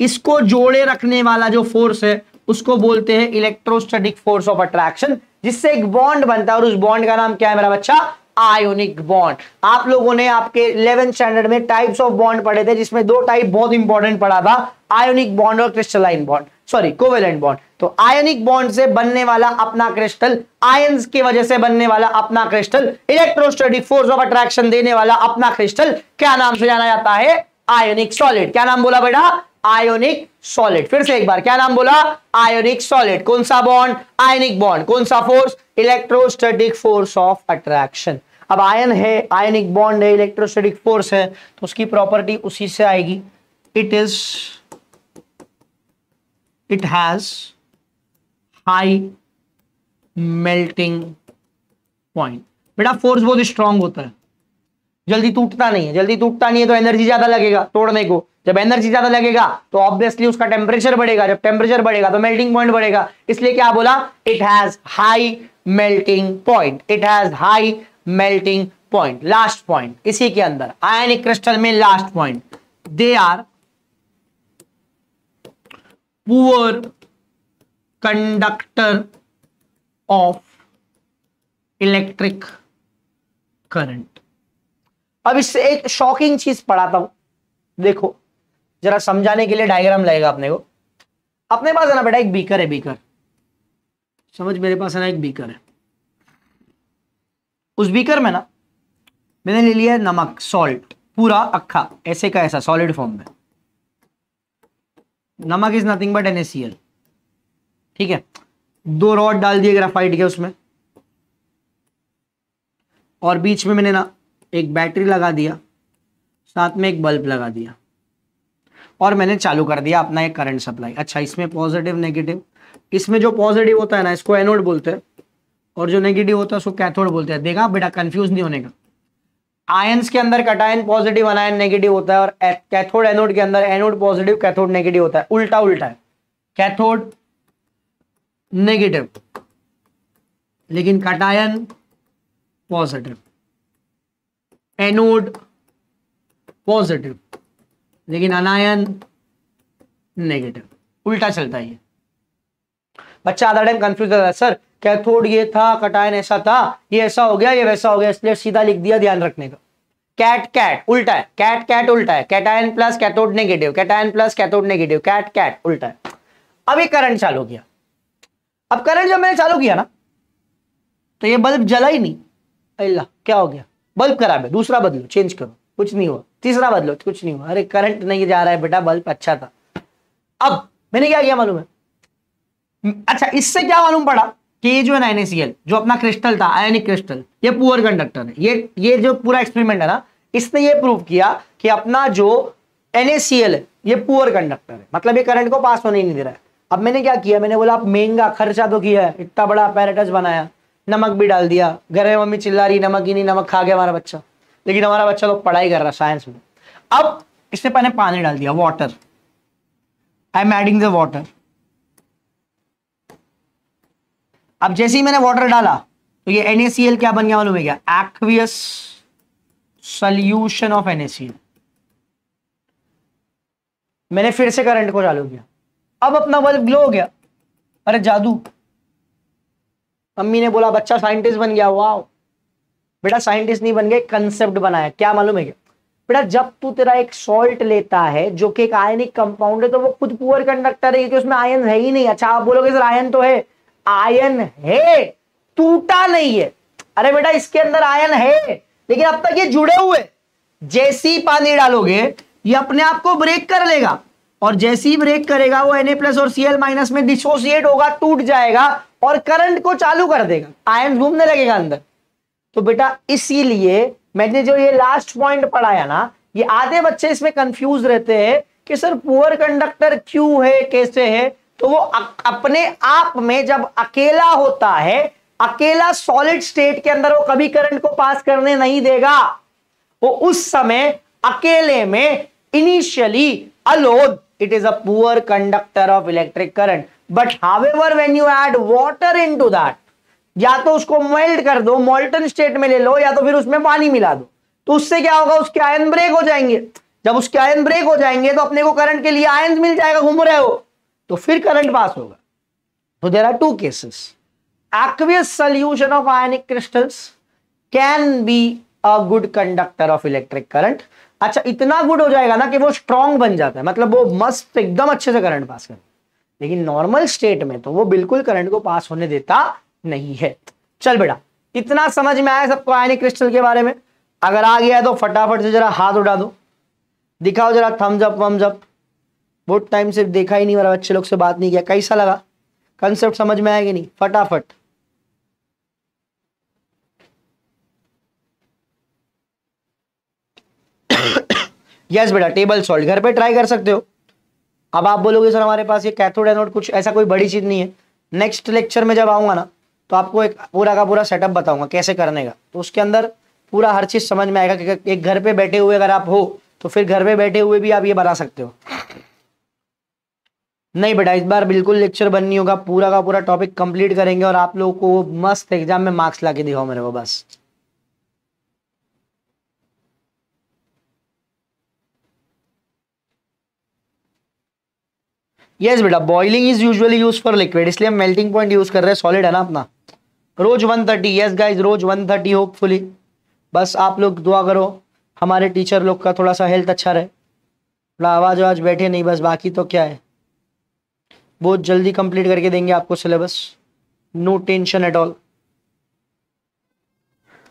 इसको जोड़े रखने वाला जो फोर्स है उसको बोलते हैं इलेक्ट्रोस्टेटिक फोर्स ऑफ अट्रैक्शन जिससे एक बॉन्ड बनता है और उस बॉन्ड का नाम क्या है मेरा बच्चा आयोनिक बॉन्ड आप लोगों ने आपके इलेवेंथ स्टैंडर्ड में टाइप्स ऑफ बॉन्ड पढ़े थे जिसमें दो टाइप बहुत इंपॉर्टेंट पढ़ा था आयोनिक बॉन्ड और crystalline bond sorry covalent bond तो आयनिक बॉन्ड से बनने वाला अपना क्रिस्टल आयंस की वजह से बनने वाला अपना crystal electrostatic force of attraction देने वाला अपना क्रिस्टल क्या नाम से जाना जाता है आयोनिक सॉलिड क्या नाम बोला बेटा आयोनिक सॉलिड फिर से एक बार क्या नाम बोला आयोनिक सॉलिड कौन सा बॉन्ड आयनिक बॉन्ड कौन सा force electrostatic force of attraction अब आयन है आयनिक बॉन्ड है इलेक्ट्रोस्टेटिक फोर्स है तो उसकी प्रॉपर्टी उसी से आएगी it is it has high melting point. बेटा फोर्स बहुत स्ट्रांग होता है जल्दी टूटता नहीं है जल्दी टूटता नहीं है तो एनर्जी ज्यादा लगेगा तोड़ने को जब एनर्जी ज्यादा लगेगा तो ऑब्वियसली उसका टेम्परेचर बढ़ेगा जब टेम्परेचर बढ़ेगा तो मेल्टिंग पॉइंट बढ़ेगा इसलिए क्या बोला it has high melting point it has high melting point last point इसी के अंदर आयनिक क्रिस्टल में last point they are poor conductor of electric current अब इससे एक शॉकिंग चीज पढ़ाता हूं देखो जरा समझाने के लिए डायग्राम लगेगा अपने को अपने पास है ना बेटा एक बीकर है बीकर समझ मेरे पास है ना एक बीकर है उस बीकर में ना मैंने ले लिया नमक सॉल्ट पूरा अखा ऐसे का ऐसा सॉलिड फॉर्म में नमक इज नथिंग बट एन ठीक है दो रॉड डाल दिए ग्राफाइट के उसमें और बीच में मैंने ना एक बैटरी लगा दिया साथ में एक बल्ब लगा दिया और मैंने चालू कर दिया अपना एक करंट सप्लाई अच्छा इसमें पॉजिटिव नेगेटिव इसमें जो पॉजिटिव होता है ना इसको एनोड बोलते हैं और जो नेगेटिव होता है उसको कैथोड बोलते हैं देखा बेटा कंफ्यूज नहीं होने का आयंस के अंदर कटायन पॉजिटिव अनायन नेगेटिव होता है और कैथोड एनोड के अंदर एनोड पॉजिटिव कैथोड नेगेटिव होता है उल्टा उल्टा है कैथोड नेगेटिव लेकिन कटायन पॉजिटिव एनोड पॉजिटिव लेकिन अनायन नेगेटिव उल्टा चलता है बच्चा आधा टाइम कंफ्यूज होता है सर कैथोड ये था कटायन ऐसा था ये ऐसा हो गया ये वैसा हो गया इसलिए सीधा लिख दिया ध्यान रखने का कैट कैट उल्टा है कैट कैट उल्टा है cation plus cathode negative cation plus cathode negative cat cat उल्टा है अब ये करंट चालू किया अब करंट जब मैंने चालू किया ना तो ये बल्ब जला ही नहीं अल्लाह क्या हो गया बल्ब खराब है दूसरा बदलो चेंज करो कुछ नहीं हुआ तीसरा बदलो कुछ नहीं हुआ अरे करंट नहीं जा रहा है बेटा बल्ब अच्छा था अब मैंने क्या किया मालूम है अच्छा इससे क्या मालूम पड़ा कि ये जो है नाइन जो अपना क्रिस्टल था आयनिक क्रिस्टल ये पुअर कंडक्टर है ये ये जो पूरा एक्सपेरिमेंट है ना इसने ये प्रूव किया कि अपना जो एन ये पुअर कंडक्टर है मतलब ये करंट को पास होने ही नहीं दे रहा है अब मैंने क्या किया मैंने बोला आप महंगा खर्चा तो किया है इतना बड़ा पैरेटस बनाया नमक भी डाल दिया घर में मम्मी चिल्ला रही नमक ही नहीं नमक खा गया हमारा बच्चा लेकिन हमारा बच्चा तो पढ़ाई कर रहा है साइंस में अब इसने पहले पानी डाल दिया water I am adding the water अब जैसे ही मैंने वाटर डाला तो ये NaCl क्या बन गया मालूम है क्या एक्वियस सोल्यूशन ऑफ NaCl मैंने फिर से करंट को चालू किया अब अपना बल्ब ग्लो हो गया अरे जादू मम्मी ने बोला बच्चा साइंटिस्ट बन गया वाह बेटा साइंटिस्ट नहीं बन गए कंसेप्ट बनाया क्या मालूम है क्या बेटा जब तू तेरा एक सॉल्ट लेता है जो कि एक आयनिक कंपाउंड है तो वो खुद पुअर कंडक्टर है क्योंकि उसमें आयन है ही नहीं अच्छा आप बोलोगे सर आयन तो है आयन है टूटा नहीं है अरे बेटा इसके अंदर आयन है लेकिन अब तक ये जुड़े हुए जैसे ही पानी डालोगे ये अपने आप को ब्रेक कर लेगा और जैसे ही ब्रेक करेगा वो ए प्लस और सीएल माइनस में डिसोसिएट होगा टूट जाएगा और करंट को चालू कर देगा आयन घूमने लगेगा अंदर तो बेटा इसीलिए मैंने जो ये लास्ट पॉइंट पढ़ाया ना ये आधे बच्चे इसमें कंफ्यूज रहते हैं कि सर पुअर कंडक्टर क्यों है कैसे है तो वो अपने आप में जब अकेला होता है अकेला सॉलिड स्टेट के अंदर वो कभी करंट को पास करने नहीं देगा वो उस समय अकेले में initially alone is a poor conductor of electric current but however when you add water into that या तो उसको मेल्ट कर दो मोल्टन स्टेट में ले लो या तो फिर उसमें पानी मिला दो तो उससे क्या होगा उसके आयन ब्रेक हो जाएंगे जब उसके आयन ब्रेक हो जाएंगे तो अपने को करंट के लिए आयन मिल जाएगा घूम रहे हो तो फिर करंट पास होगा तो there are two cases aqueous solution of ionic crystals can be a good conductor of electric current अच्छा इतना गुड हो जाएगा ना कि वो स्ट्रॉन्ग बन जाता है मतलब वो मस्त एकदम अच्छे से करंट पास करता है लेकिन नॉर्मल स्टेट में तो वो बिल्कुल करंट को पास होने देता नहीं है चल बेटा इतना समझ में आया सबको आयनिक क्रिस्टल के बारे में अगर आ गया तो फटाफट से जरा हाथ उठा दो दिखाओ जरा थम्स अप वम्स अप बहुत टाइम से देखा ही नहीं मेरा मतलब बच्चे लोग से बात नहीं किया कैसा लगा कंसेप्ट समझ में आएगी नहीं फटाफट यस बेटा टेबल सॉल्ट घर पे ट्राई कर सकते हो अब आप बोलोगे सर हमारे पास ये कैथोड एनोड कुछ ऐसा कोई बड़ी चीज़ नहीं है नेक्स्ट लेक्चर में जब आऊंगा ना तो आपको एक पूरा का पूरा सेटअप बताऊंगा कैसे करने का तो उसके अंदर पूरा हर चीज़ समझ में आएगा कि एक घर पे बैठे हुए अगर आप हो तो फिर घर पे बैठे हुए भी आप ये बना सकते हो नहीं बेटा इस बार बिल्कुल लेक्चर बन नहीं होगा पूरा का पूरा टॉपिक कंप्लीट करेंगे और आप लोगों को मस्त एग्जाम में मार्क्स ला के दिखाओ मेरे को बस यस बेटा boiling is usually use for liquid इसलिए हम मेल्टिंग पॉइंट यूज कर रहे हैं सॉलिड है ना अपना रोज 130 थर्टी यस गाइज रोज 130 थर्टी होपफुली बस आप लोग दुआ करो हमारे टीचर लोग का थोड़ा सा हेल्थ अच्छा रहे थोड़ा आवाज आवाज बैठे नहीं बस बाकी तो क्या है बहुत जल्दी कंप्लीट करके देंगे आपको syllabus no tension at all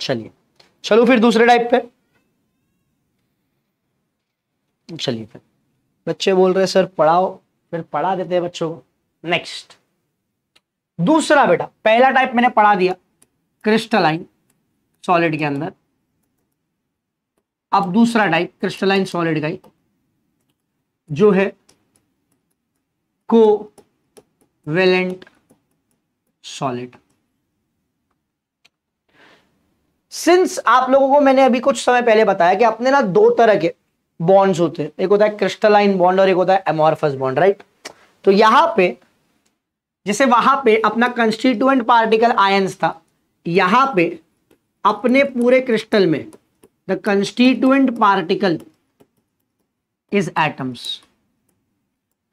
चलिए चलो फिर दूसरे टाइप पे चलिए फिर बच्चे बोल रहे सर पढ़ाओ फिर पढ़ा देते हैं बच्चों को नेक्स्ट दूसरा बेटा पहला टाइप मैंने पढ़ा दिया क्रिस्टलाइन सॉलिड के अंदर अब दूसरा टाइप क्रिस्टलाइन सॉलिड का ही जो है को वेलेंट सॉलिड सिंस आप लोगों को मैंने अभी कुछ समय पहले बताया कि अपने ना दो तरह के बॉन्ड्स होते हैं एक होता है क्रिस्टलाइन बॉन्ड और एक होता है एमोरफस बॉन्ड राइट तो यहां पे जैसे वहां पे अपना कंस्टिट्यूएंट पार्टिकल आयंस था यहां पे अपने पूरे क्रिस्टल में the constituent particle is atoms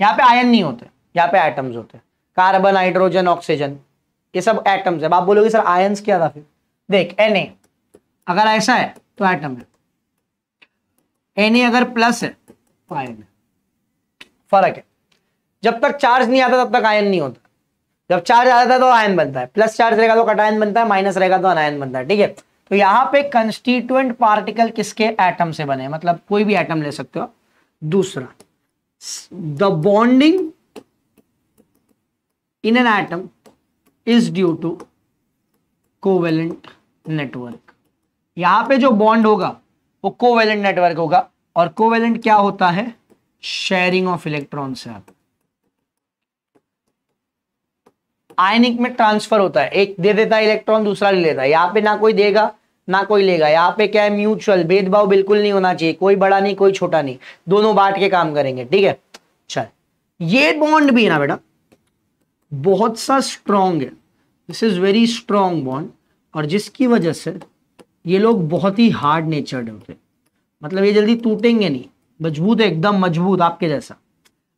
यहां पे आयन नहीं होते यहां पे एटम्स होते हैं कार्बन हाइड्रोजन ऑक्सीजन ये सब एटम्स है आप बोलोगे सर आयंस क्या था फिर देख एन अगर ऐसा है तो एटम है एन अगर प्लस है तो आयन है फर्क है जब तक चार्ज नहीं आता तब तक आयन नहीं होता जब चार्ज आता है तो आयन बनता है प्लस चार्ज रहेगा तो कटायन बनता है माइनस रहेगा तो अनायन बनता है ठीक है तो यहाँ पे कंस्टिट्यूएंट पार्टिकल किसके एटम से बने मतलब कोई भी एटम ले सकते हो दूसरा the bonding in an atom is due to covalent network यहां पे जो बॉन्ड होगा वो कोवेलेंट नेटवर्क होगा और कोवेलेंट क्या होता है शेयरिंग ऑफ इलेक्ट्रॉन से आप आयनिक में ट्रांसफर होता है एक दे देता है इलेक्ट्रॉन दूसरा ले लेता है यहां पे ना कोई देगा ना कोई लेगा यहाँ पे क्या है म्यूचुअल भेदभाव बिल्कुल नहीं होना चाहिए कोई बड़ा नहीं कोई छोटा नहीं दोनों बांट के काम करेंगे ठीक है चल ये बॉन्ड भी है ना बेटा बहुत सा स्ट्रॉन्ग है this is very strong bond और जिसकी वजह से ये लोग बहुत ही हार्ड नेचर्ड होते मतलब ये जल्दी टूटेंगे नहीं मजबूत है एकदम मजबूत आपके जैसा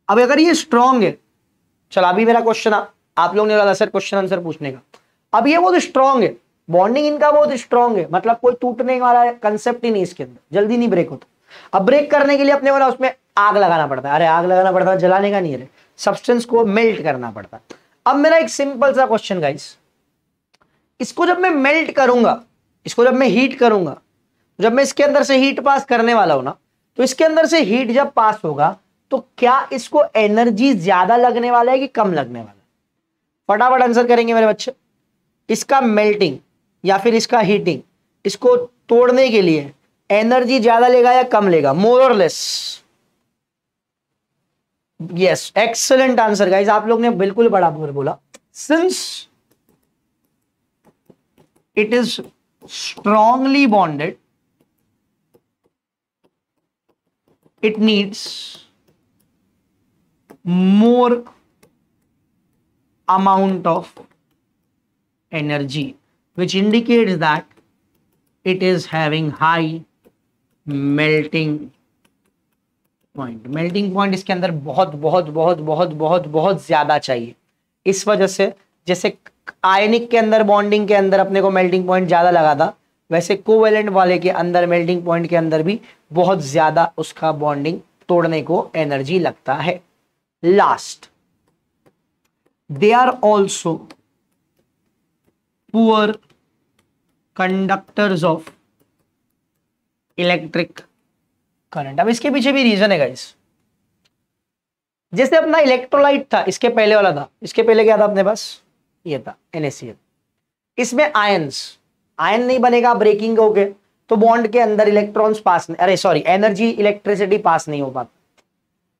अब अगर ये स्ट्रांग है चला अभी मेरा क्वेश्चन आप लोग ने सर क्वेश्चन आंसर पूछने का अब ये बहुत स्ट्रांग है बॉन्डिंग इनका बहुत स्ट्रांग है मतलब कोई टूटने वाला कंसेप्ट ही नहीं इसके अंदर जल्दी नहीं ब्रेक होता अब ब्रेक करने के लिए अपने वाला उसमें आग लगाना पड़ता है अरे आग लगाना पड़ता है जलाने का नहीं अरे सब्सटेंस को मेल्ट करना पड़ता है अब मेरा एक सिंपल सा क्वेश्चन गाइस इसको जब मैं मेल्ट करूंगा इसको जब मैं हीट करूंगा जब मैं इसके अंदर से हीट पास करने वाला हूं ना तो इसके अंदर से हीट जब पास होगा तो क्या इसको एनर्जी ज्यादा लगने वाला है कि कम लगने वाला है फटाफट आंसर करेंगे मेरे बच्चे इसका मेल्टिंग या फिर इसका हीटिंग इसको तोड़ने के लिए एनर्जी ज्यादा लेगा या कम लेगा more or less yes excellent answer guys आप लोग ने बिल्कुल बड़ा बोल बोला since it is strongly bonded it needs more amount of energy which indicate that it is having high melting point melting point इसके अंदर बहुत बहुत बहुत बहुत बहुत बहुत ज़्यादा चाहिए इस वजह से जैसे आयनिक के अंदर बॉन्डिंग के अंदर अपने को मेल्टिंग पॉइंट ज़्यादा लगा था वैसे कोवेलेंट वाले के अंदर मेल्टिंग पॉइंट के अंदर भी बहुत ज़्यादा उसका बॉन्डिंग तोड़ने को एनर्जी लगता है last they are also poor conductors of electric current अब इसके पीछे भी रीजन है गाइस जैसे अपना इलेक्ट्रोलाइट था इसके पहले वाला था इसके पहले क्या था अपने पास ये था एनएसीएल इसमें आयंस आयन नहीं बनेगा ब्रेकिंग हो गए तो बॉन्ड के अंदर इलेक्ट्रॉन्स पास नहीं अरे सॉरी एनर्जी इलेक्ट्रिसिटी पास नहीं हो पाती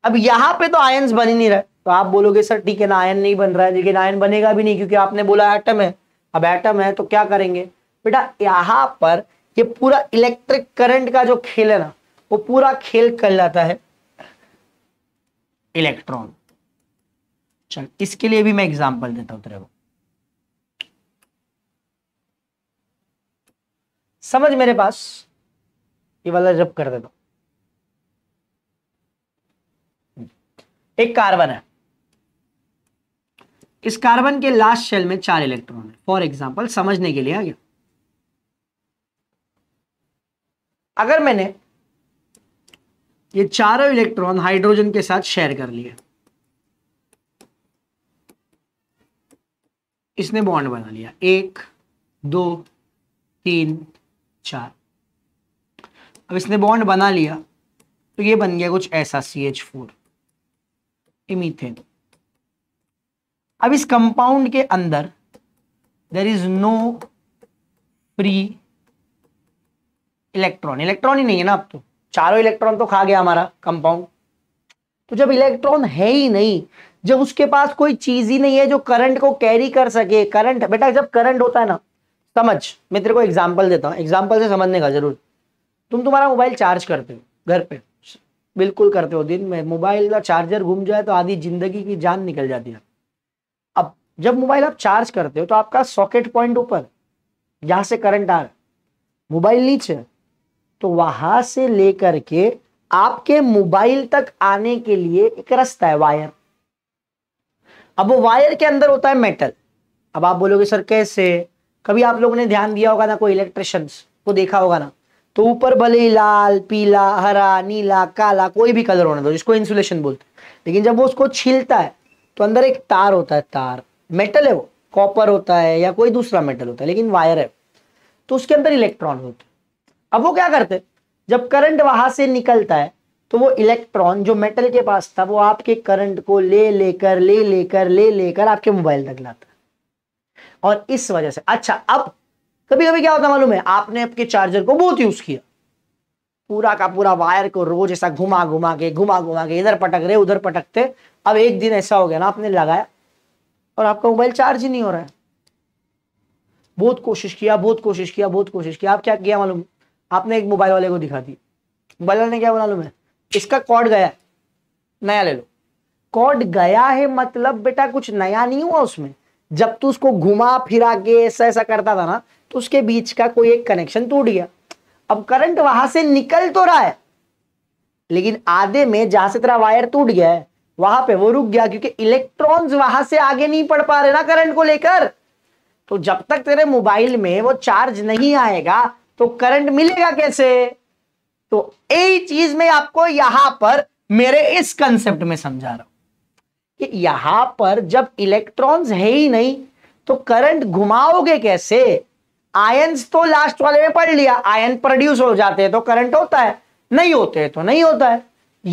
अब यहां पे तो आयन्स बन ही नहीं रहे तो आप बोलोगे सर ठीक है ना आयन नहीं बन रहा है लेकिन आयन बनेगा भी नहीं क्योंकि आपने बोला एटम है अब एटम है तो क्या करेंगे बेटा यहां पर ये पूरा इलेक्ट्रिक करंट का जो खेल है ना वो पूरा खेल कर जाता है इलेक्ट्रॉन चल इसके लिए भी मैं एग्जांपल देता हूं तेरे को समझ मेरे पास ये वाला जब कर देता हूं एक कार्बन है इस कार्बन के लास्ट शेल में चार इलेक्ट्रॉन है फॉर एग्जाम्पल समझने के लिए आ गया अगर मैंने ये चारों इलेक्ट्रॉन हाइड्रोजन के साथ शेयर कर लिए इसने बॉन्ड बना लिया एक दो तीन चार अब इसने बॉन्ड बना लिया तो ये बन गया कुछ ऐसा सी एच फोर इमीथेन अब इस कंपाउंड के अंदर there is no free electron electron ही नहीं है ना अब तो चारों इलेक्ट्रॉन तो खा गया हमारा कंपाउंड तो जब इलेक्ट्रॉन है ही नहीं जब उसके पास कोई चीज ही नहीं है जो करंट को कैरी कर सके करंट बेटा जब करंट होता है ना समझ मैं तेरे को एग्जाम्पल देता हूँ एग्जाम्पल से समझने का जरूर तुम तुम्हारा मोबाइल चार्ज करते हो घर पे बिल्कुल करते हो दिन में मोबाइल का चार्जर घूम जाए तो आधी जिंदगी की जान निकल जाती है अब जब मोबाइल आप चार्ज करते हो तो आपका सॉकेट पॉइंट ऊपर यहाँ से करंट आ रहा है मोबाइल नीचे तो वहां से लेकर के आपके मोबाइल तक आने के लिए एक रास्ता है वायर अब वो वायर के अंदर होता है मेटल अब आप बोलोगे सर कैसे कभी आप लोगों ने ध्यान दिया होगा ना कोई इलेक्ट्रिशियंस को देखा होगा ना तो ऊपर भले ही लाल पीला हरा नीला काला कोई भी कलर होना दो जिसको इंसुलेशन बोलते हैं लेकिन जब वो उसको छीलता है तो अंदर एक तार होता है तार मेटल है वो कॉपर होता है या कोई दूसरा मेटल होता है लेकिन वायर है तो उसके अंदर इलेक्ट्रॉन होते हैं अब वो क्या करते जब करंट वहां से निकलता है तो वो इलेक्ट्रॉन जो मेटल के पास था वो आपके करंट को ले लेकर ले लेकर ले लेकर आपके मोबाइल तक लाता और इस वजह से अच्छा अब कभी कभी क्या होता मालूम है आपने आपके चार्जर को बहुत यूज किया पूरा का पूरा वायर को रोज ऐसा घुमा घुमा के घुमा घुमा के इधर पटक रहे उधर पटकते अब एक दिन ऐसा हो गया ना आपने लगाया और आपका मोबाइल चार्ज ही नहीं हो रहा है बहुत कोशिश किया बहुत कोशिश किया बहुत कोशिश किया आप क्या किया मालूम आपने एक मोबाइल वाले को दिखा दी मोबाइल वाले ने क्या बोला मैं इसका कॉर्ड गया नया ले लो कॉर्ड गया है मतलब बेटा कुछ नया नहीं हुआ उसमें जब तू उसको घुमा फिरा के ऐसा ऐसा करता था ना तो उसके बीच का कोई एक कनेक्शन टूट गया अब करंट वहां से निकल तो रहा है लेकिन आधे में जहां से तेरा वायर टूट गया है वहां पे वो रुक गया क्योंकि इलेक्ट्रॉन्स वहां से आगे नहीं पढ़ पा रहे ना करंट को लेकर तो जब तक तेरे मोबाइल में वो चार्ज नहीं आएगा तो करंट मिलेगा कैसे तो यही चीज में आपको यहां पर मेरे इस कंसेप्ट में समझा रहा हूं कि यहां पर जब इलेक्ट्रॉन्स है ही नहीं तो करंट घुमाओगे कैसे आयंस तो लास्ट वाले में पढ़ लिया आयन प्रोड्यूस हो जाते हैं तो करंट होता है नहीं होते तो नहीं होता है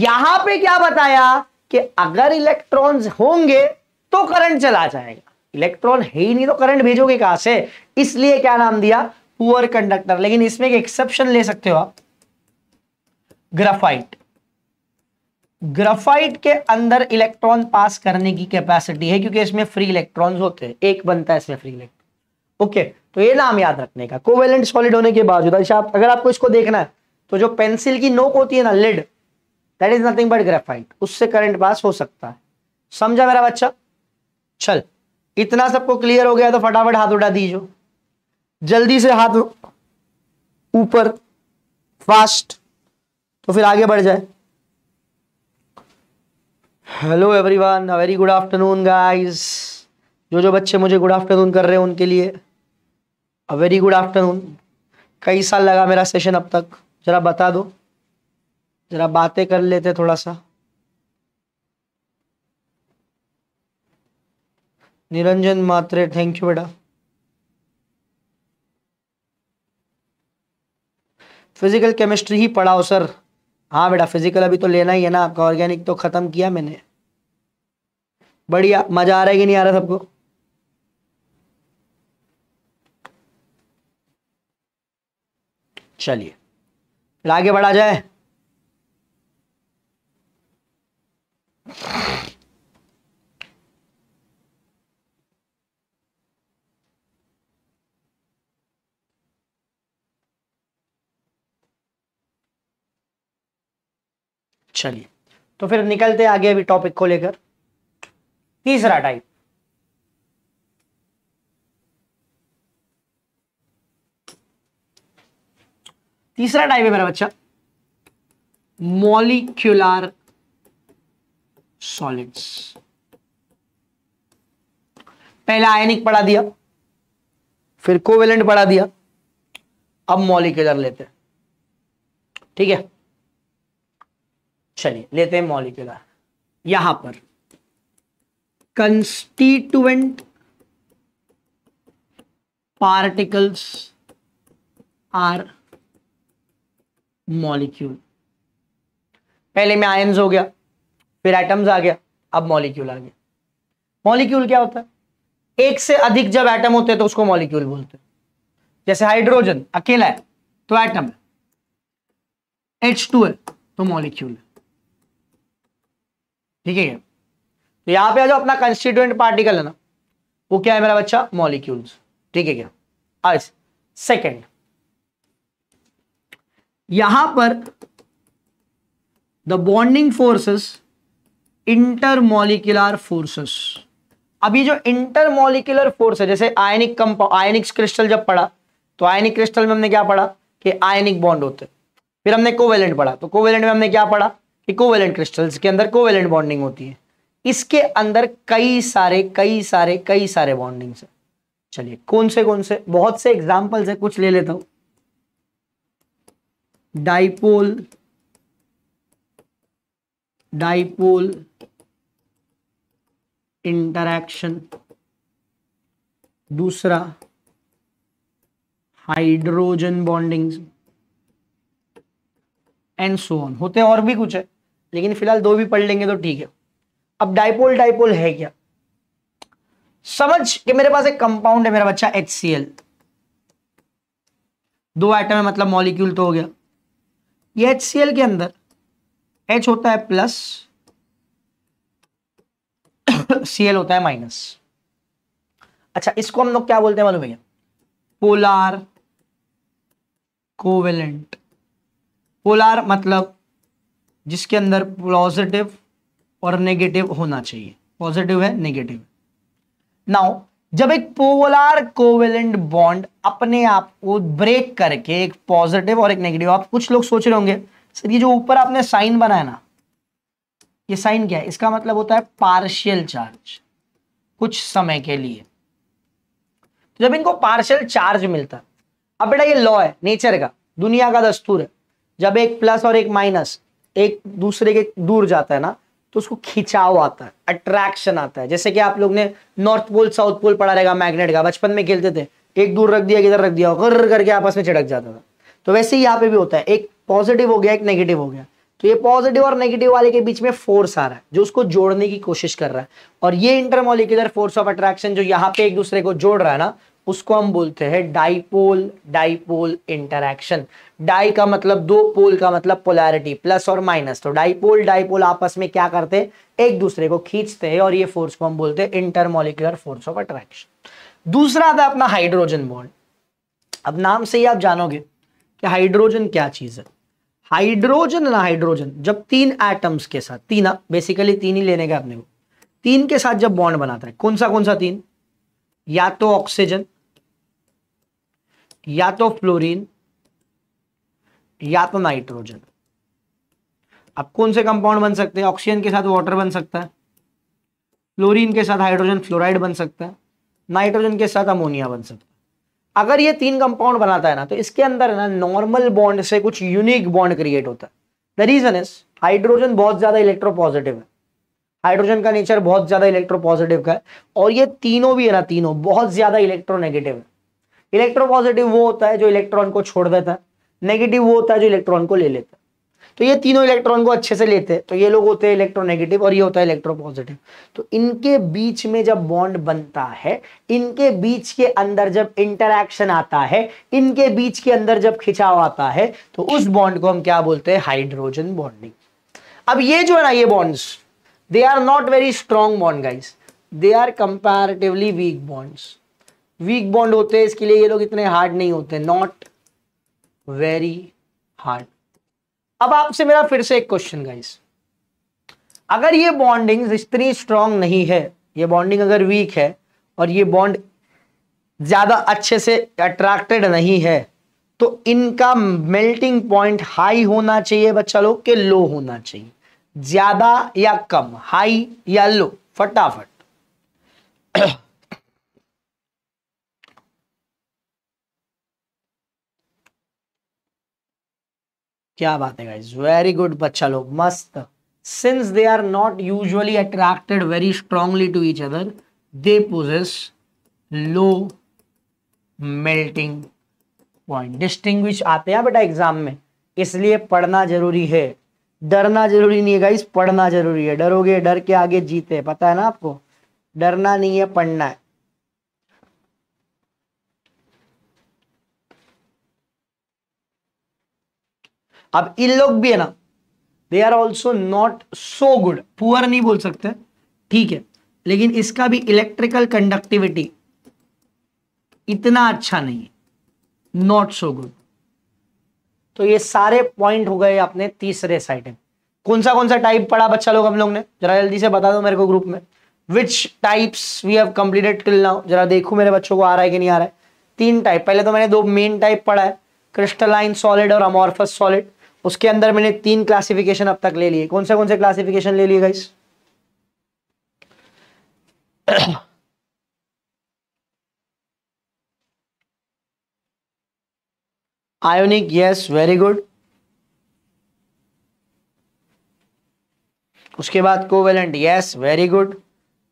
यहां पे क्या बताया कि अगर इलेक्ट्रॉन्स होंगे तो करंट चला जाएगा इलेक्ट्रॉन है ही नहीं तो करंट भेजोगे कहां से इसलिए क्या नाम दिया पुअर कंडक्टर लेकिन इसमें एक एक्सेप्शन ले सकते हो आप ग्राफाइट ग्राफाइट के अंदर इलेक्ट्रॉन पास करने की कैपेसिटी है क्योंकि इसमें फ्री इलेक्ट्रॉन्स होते हैं एक बनता है इसमें फ्री इलेक्ट्रॉन ओके तो ये नाम याद रखने का कोवेलेंट सॉलिड होने के बावजूद अच्छा, आप अगर आपको इसको देखना है तो जो पेंसिल की नोक होती है ना lead that is nothing but graphite उससे करंट पास हो सकता है समझा मेरा बच्चा चल इतना सबको क्लियर हो गया तो फटाफट हाथ उठा दीजिए जल्दी से हाथ ऊपर फास्ट तो फिर आगे बढ़ जाए hello everyone very good afternoon guys जो जो बच्चे मुझे गुड आफ्टरनून कर रहे हैं उनके लिए अ वेरी गुड आफ्टरनून कई साल लगा मेरा सेशन अब तक ज़रा बता दो ज़रा बातें कर लेते थोड़ा सा निरंजन मात्रे थैंक यू बेटा फिज़िकल केमिस्ट्री ही पढ़ाओ सर हाँ बेटा फिज़िकल अभी तो लेना ही है ना आपका ऑर्गेनिक तो ख़त्म किया मैंने बढ़िया मज़ा आ रहा है कि नहीं आ रहा सबको चलिए आगे बढ़ा जाए चलिए तो फिर निकलते आगे अभी टॉपिक को लेकर तीसरा टाइप तीसरा टाइप है मेरा बच्चा मॉलिक्यूलर सॉलिड्स पहले आयनिक पढ़ा दिया फिर कोवेलेंट पढ़ा दिया अब मॉलिक्यूलर लेते हैं ठीक है चलिए लेते हैं मॉलिक्यूलर यहां पर कंस्टिट्यूएंट पार्टिकल्स आर मॉलिक्यूल पहले में आयन्स हो गया फिर एटम्स आ गया अब मॉलिक्यूल आ गया मॉलिक्यूल क्या होता है एक से अधिक जब एटम होते हैं तो उसको मॉलिक्यूल बोलते हैं जैसे हाइड्रोजन अकेला है तो एटम है एच टू तो है तो मॉलिक्यूल है ठीक है तो यहाँ पे आ जाओ अपना कंस्टिट्यूएंट पार्टिकल है ना वो क्या है मेरा बच्चा मॉलिक्यूल्स ठीक है क्या आज सेकेंड यहां पर the bonding forces intermolecular forces अभी जो इंटरमोलिकुलर फोर्स है जैसे आयनिक कंपाउंड आयनिक क्रिस्टल जब पढ़ा तो आयनिक क्रिस्टल में हमने क्या पढ़ा कि आयनिक बॉन्ड होते फिर हमने कोवेलेंट पढ़ा तो कोवेलेंट में हमने क्या पढ़ा कोवेलेंट क्रिस्टल्स के अंदर कोवेलेंट बॉन्डिंग होती है इसके अंदर कई सारे कई सारे कई सारे बॉन्डिंग्स हैं चलिए कौन से कौन से बहुत से एग्जाम्पल्स हैं कुछ ले लेता हूं डाइपोल डाइपोल इंटरैक्शन दूसरा hydrogen bondings and so on होते और भी कुछ है लेकिन फिलहाल दो भी पढ़ लेंगे तो ठीक है अब डाइपोल डाइपोल है क्या समझ कि मेरे पास एक कंपाउंड है मेरा बच्चा एच सी एल दो आइटम है मतलब मॉलिक्यूल तो हो गया ये एच सी एल के अंदर एच होता है प्लस सी होता है माइनस अच्छा इसको हम लोग क्या बोलते हैं मालूम भैया पोलार कोवेलेंट पोलार मतलब जिसके अंदर पॉजिटिव और नेगेटिव होना चाहिए पॉजिटिव है नेगेटिव नाउ जब एक पोलर कोवेलेंट बॉन्ड अपने आप को ब्रेक करके एक पॉजिटिव और एक नेगेटिव आप कुछ लोग सोच रहे होंगे सर ये जो ऊपर आपने साइन बनाया ना ये साइन क्या है इसका मतलब होता है पार्शियल चार्ज कुछ समय के लिए तो जब इनको पार्शियल चार्ज मिलता अब बेटा ये लॉ है नेचर का दुनिया का दस्तूर है जब एक प्लस और एक माइनस एक दूसरे के दूर जाता है ना तो उसको खिंचाव आता है अट्रैक्शन आता है जैसे कि आप लोग ने नॉर्थ पोल साउथ पोल पढ़ा रहेगा मैग्नेट का बचपन में खेलते थे एक दूर रख दिया किधर रख दिया कर करके आपस में चिड़क जाता था तो वैसे ही यहाँ पे भी होता है एक पॉजिटिव हो गया एक नेगेटिव हो गया तो ये पॉजिटिव और नेगेटिव वाले के बीच में फोर्स आ रहा है जो उसको जोड़ने की कोशिश कर रहा है और ये इंटरमोलिकुलर फोर्स ऑफ अट्रैक्शन जो यहाँ पे एक दूसरे को जोड़ रहा है ना उसको हम बोलते हैं डाइपोल डाइपोल इंटरैक्शन डाई का मतलब दो पोल का मतलब पोलैरिटी प्लस और माइनस तो डाईपोल डाईपोल आपस में क्या करते हैं एक दूसरे को खींचते हैं और ये फोर्स को हम बोलते हैं इंटरमोलिकुलर फोर्स ऑफ अट्रैक्शन दूसरा आता है अपना हाइड्रोजन बॉन्ड अब नाम से ही आप जानोगे कि हाइड्रोजन क्या चीज है हाइड्रोजन ना हाइड्रोजन जब तीन एटम्स के साथ तीन बेसिकली तीन ही लेने का अपने को तीन के साथ जब बॉन्ड बनाता है कौन सा कौन सा तीन या तो ऑक्सीजन या तो फ्लोरीन या तो नाइट्रोजन अब कौन से कंपाउंड बन सकते हैं ऑक्सीजन के साथ वाटर बन सकता है फ्लोरीन के साथ हाइड्रोजन फ्लोराइड बन सकता है नाइट्रोजन के साथ अमोनिया बन सकता है अगर ये तीन कंपाउंड बनाता है ना तो इसके अंदर ना नॉर्मल बॉन्ड से कुछ यूनिक बॉन्ड क्रिएट होता है द रीजन इज हाइड्रोजन बहुत ज्यादा इलेक्ट्रोपॉजिटिव है हाइड्रोजन का नेचर बहुत ज्यादा इलेक्ट्रोपॉजिटिव का है और ये तीनों भी है ना तीनों बहुत ज्यादा इलेक्ट्रोनेगेटिव है इलेक्ट्रोपॉजिटिव वो होता है जो इलेक्ट्रॉन को छोड़ देता है नेगेटिव वो होता है जो इलेक्ट्रॉन को ले लेता है तो ये तीनों इलेक्ट्रॉन को अच्छे से लेते हैं तो ये लोग होते हैं नेगेटिव और ये होता है पॉजिटिव तो इनके बीच में जब बॉन्ड बनता है इनके बीच के अंदर जब इंटरक्शन आता है इनके बीच के अंदर जब खिंचाव आता है तो उस बॉन्ड को हम क्या बोलते हैं हाइड्रोजन बॉन्डिंग अब ये जो है ना ये bonds they are not very strong bond guys they are comparatively weak bonds weak bond होते हैं इसके लिए ये लोग इतने हार्ड नहीं होते नॉट वेरी हार्ड अब आपसे मेरा फिर से एक क्वेश्चन गाइस अगर ये बॉन्डिंग इतनी स्ट्रांग नहीं है ये बॉन्डिंग अगर वीक है और ये बॉन्ड ज़्यादा अच्छे से अट्रैक्टेड नहीं है तो इनका मेल्टिंग पॉइंट हाई होना चाहिए बच्चा लोग के लो होना चाहिए ज़्यादा या कम हाई या लो फटाफट क्या बात है गाइज वेरी गुड बच्चा लोग मस्त since they are not usually attracted very strongly to each other they possess low melting point डिस्टिंग आते हैं बेटा एग्जाम में इसलिए पढ़ना जरूरी है डरना जरूरी नहीं है गाइज पढ़ना जरूरी है डरोगे डर के आगे जीते पता है ना आपको डरना नहीं है पढ़ना है अब इन लोग भी है ना they are also not so good poor नहीं बोल सकते ठीक है लेकिन इसका भी इलेक्ट्रिकल कंडक्टिविटी इतना अच्छा नहीं है नॉट सो गुड तो ये सारे पॉइंट हो गए अपने तीसरे साइड में कौन सा कौन सा टाइप पढ़ा बच्चा लोग हम लोग ने जरा जल्दी से बता दो मेरे को ग्रुप में which types we have completed till now जरा देखो मेरे बच्चों को आ रहा है कि नहीं आ रहा है तीन टाइप पहले तो मैंने दो मेन टाइप पढ़ा है क्रिस्टलाइन सॉलिड और अमॉर्फस सॉलिड उसके अंदर मैंने तीन क्लासिफिकेशन अब तक ले लिए कौन से कौन से क्लासिफिकेशन ले लिए guys ionic yes very good उसके बाद कोवेलेंट यस वेरी गुड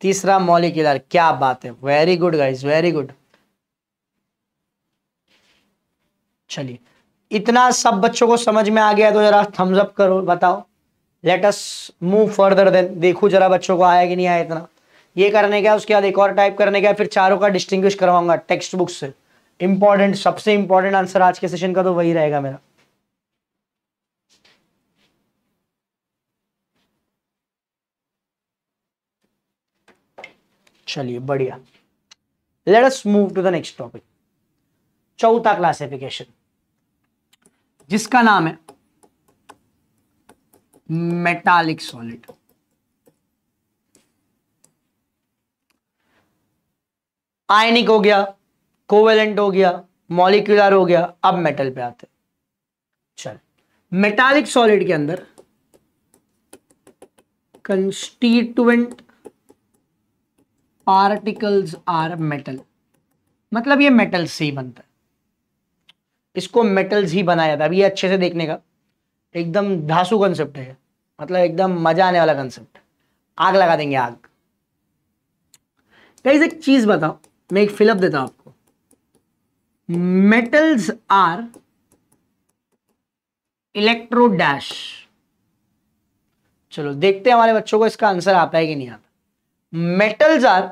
तीसरा मॉलिकुलर क्या बात है very good guys very good चलिए इतना सब बच्चों को समझ में आ गया तो जरा थम्स अप करो बताओ let us move further then देखो जरा बच्चों को आया कि नहीं आया इतना ये करने का उसके बाद एक और टाइप करने का फिर चारों का डिस्टिंग्विश करवाऊंगा टेक्स्ट बुक से इंपॉर्टेंट सबसे इंपॉर्टेंट आंसर आज के सेशन का तो वही रहेगा मेरा चलिए बढ़िया let us move to the next topic चौथा क्लासिफिकेशन जिसका नाम है मेटालिक सॉलिड आयनिक हो गया कोवेलेंट हो गया मॉलिक्यूलर हो गया अब मेटल पे आते चल मेटालिक सॉलिड के अंदर कंस्टिट्यूएंट पार्टिकल्स आर मेटल मतलब ये मेटल से ही बनता है इसको मेटल्स ही बनाया था अभी अच्छे से देखने का तो एकदम धासु कंसेप्ट है मतलब एकदम मजा आने वाला कंसेप्ट आग लगा देंगे आग कई एक चीज बताओ मैं एक फिलअप देता हूं आपको मेटल्स आर इलेक्ट्रो डैश चलो देखते हैं हमारे बच्चों को इसका आंसर आता है कि नहीं आता metals are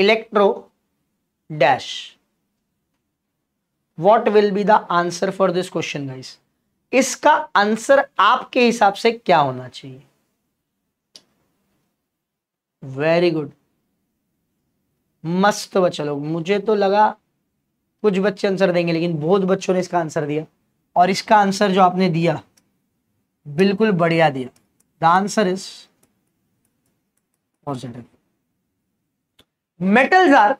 electro dash what will be the answer for this question guys इसका आंसर आपके हिसाब से क्या होना चाहिए वेरी गुड मस्त बच्चा लोग मुझे तो लगा कुछ बच्चे आंसर देंगे लेकिन बहुत बच्चों ने इसका आंसर दिया और इसका आंसर जो आपने दिया बिल्कुल बढ़िया दिया the answer is positive metals are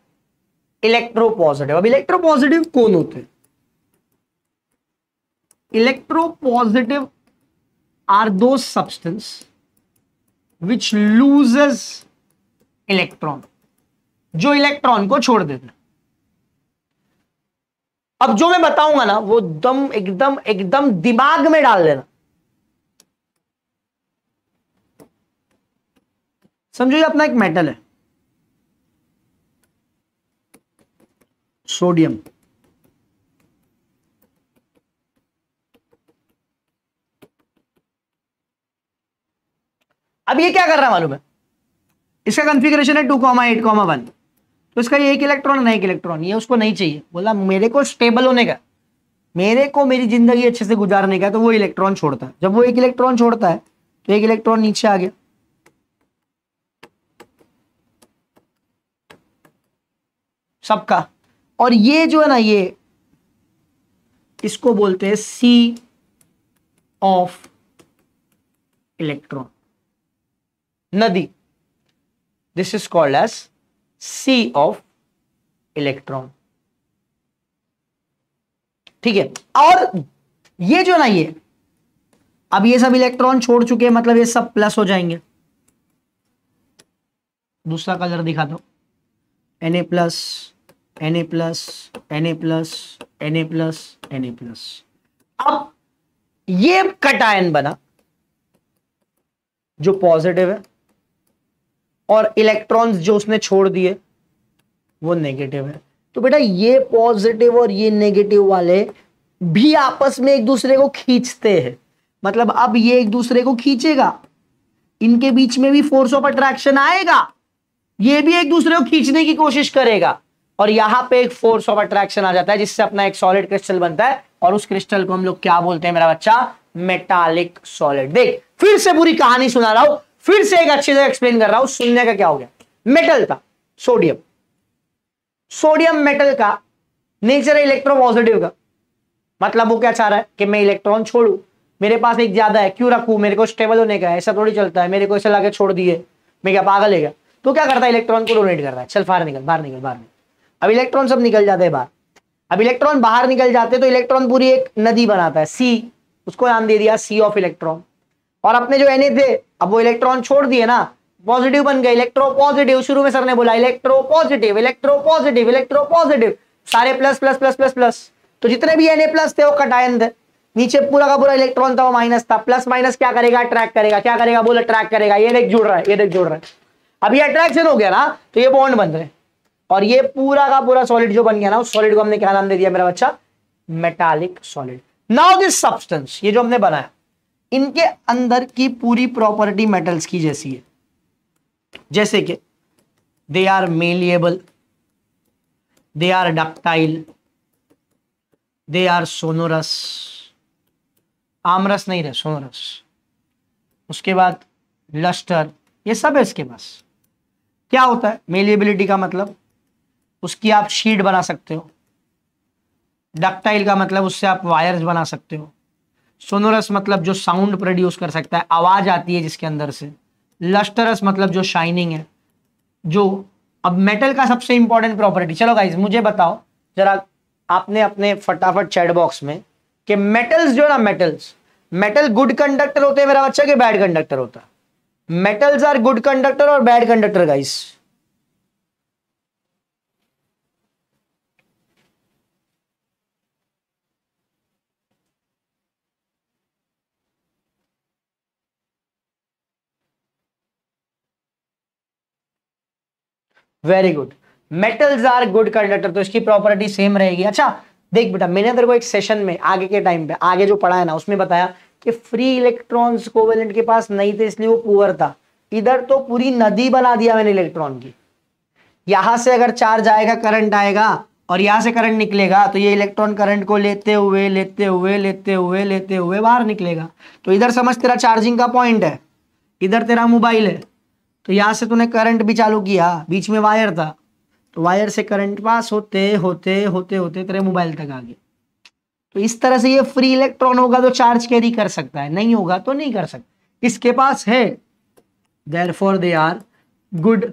electro positive अब पॉजिटिव कौन होते हैं इलेक्ट्रोपॉजिटिव आर दो सब्सटेंस विच लूजेस इलेक्ट्रॉन जो इलेक्ट्रॉन को छोड़ देते हैं अब जो मैं बताऊंगा ना वो दम एकदम एकदम दिमाग में डाल देना समझो ये अपना एक मेटल है sodium अब ये क्या कर रहा है मालूम है इसका कॉन्फ़िगरेशन है two comma eight comma one तो इसका ये एक इलेक्ट्रॉन है ना एक इलेक्ट्रॉन ये उसको नहीं चाहिए बोला मेरे को स्टेबल होने का मेरे को मेरी जिंदगी अच्छे से गुजारने का तो वो इलेक्ट्रॉन छोड़ता है जब वो एक इलेक्ट्रॉन छोड़ता है तो एक इलेक्ट्रॉन नीचे आ गया सबका और ये जो है ना ये इसको बोलते हैं सी ऑफ इलेक्ट्रॉन नदी this is called as sea of electron ठीक है और ये जो है ना ये अब ये सब इलेक्ट्रॉन छोड़ चुके हैं मतलब ये सब प्लस हो जाएंगे दूसरा कलर दिखा दो N A plus N A plus N A plus N A plus N A plus अब ये कटायन बना जो पॉजिटिव है और इलेक्ट्रॉन्स जो उसने छोड़ दिए वो नेगेटिव है तो बेटा ये पॉजिटिव और ये नेगेटिव वाले भी आपस में एक दूसरे को खींचते हैं मतलब अब ये एक दूसरे को खींचेगा इनके बीच में भी फोर्स ऑफ अट्रैक्शन आएगा ये भी एक दूसरे को खींचने की कोशिश करेगा और यहाँ पे एक फोर्स ऑफ अट्रैक्शन आ जाता है जिससे अपना एक सॉलिड क्रिस्टल बनता है और उस क्रिस्टल को हम लोग क्या बोलते हैं मेरा बच्चा मेटालिक सॉलिड देख फिर से पूरी कहानी सुना रहा हूं फिर से एक अच्छे से एक्सप्लेन कर रहा हूं सुनने का क्या हो गया मेटल का सोडियम सोडियम मेटल का नेचर है पॉजिटिव का मतलब वो क्या चाह रहा है कि मैं इलेक्ट्रॉन छोड़ू मेरे पास एक ज्यादा है क्यों रखू मेरे को स्टेबल होने का ऐसा थोड़ी चलता है मेरे को ऐसे लाके छोड़ दिए मैं क्या पागल है तो क्या करता है इलेक्ट्रॉन को डोनेट करता है चल बाहर निकल बाहर निकल बाहर निकल अब इलेक्ट्रॉन सब निकल जाते हैं बाहर अब इलेक्ट्रॉन बाहर निकल जाते तो इलेक्ट्रॉन पूरी एक नदी बनाता है सी उसको नाम दे दिया सी ऑफ इलेक्ट्रॉन और अपने जो एन थे अब वो इलेक्ट्रॉन छोड़ दिए ना पॉजिटिव बन गए इलेक्ट्रो पॉजिटिव शुरू में सर ने बोला electro positive electro positive electro positive सारे plus plus plus plus plus तो जितने भी एन प्लस थे वो कटायन थे नीचे पूरा का पूरा इलेक्ट्रॉन था वो माइनस था प्लस माइनस क्या करेगा अट्रैक करेगा क्या करेगा बोला अट्रैक करेगा ये देख जुड़ रहा है ये देख जुड़ रहा है अब ये अट्रैक्शन हो गया ना तो ये बॉन्ड बन रहे और ये पूरा का पूरा सॉलिड जो बन गया ना उस सॉलिड को हमने क्या नाम दे दिया मेरा बच्चा metallic solid now this substance ये जो हमने बनाया इनके अंदर की पूरी प्रॉपर्टी मेटल्स की जैसी है जैसे कि they are malleable they are ductile they are sonorous आमरस नहीं रहे सोनोरस उसके बाद लस्टर ये सब है इसके पास क्या होता है मेलिएबिलिटी का मतलब उसकी आप शीट बना सकते हो डक्टाइल का मतलब उससे आप वायर्स बना सकते हो सोनोरस मतलब जो साउंड प्रोड्यूस कर सकता है आवाज़ आती है जिसके अंदर से लस्टरस मतलब जो शाइनिंग है जो अब मेटल का सबसे इंपॉर्टेंट प्रॉपर्टी चलो गाइज मुझे बताओ जरा आपने अपने फटाफट चैट बॉक्स में कि मेटल्स जो ना मेटल्स मेटल गुड कंडक्टर होते हैं मेरा बच्चा के बैड कंडक्टर होता है मेटल्स आर गुड कंडक्टर और bad conductor guys very good metals are good conductor तो इसकी प्रॉपर्टी सेम रहेगी अच्छा देख बेटा मैंने तेरे को एक सेशन में आगे के टाइम पे आगे जो पढ़ा है ना उसमें बताया कि फ्री इलेक्ट्रॉन्स कोवेलेंट के पास नहीं थे इसलिए वो पुअर था इधर तो पूरी नदी बना दिया मैंने इलेक्ट्रॉन की यहां से अगर चार्ज आएगा करंट आएगा और यहां से करंट निकलेगा तो ये इलेक्ट्रॉन करंट को लेते हुए लेते हुए लेते हुए लेते हुए बाहर निकलेगा तो इधर समझ तेरा चार्जिंग का पॉइंट है इधर तेरा मोबाइल है तो यहां से तूने करंट भी चालू किया बीच में वायर था तो वायर से करंट पास होते होते होते होते तेरे मोबाइल तक आ गया तो इस तरह से ये फ्री इलेक्ट्रॉन होगा तो चार्ज कैरी कर सकता है नहीं होगा तो नहीं कर सकता इसके पास है therefore they are good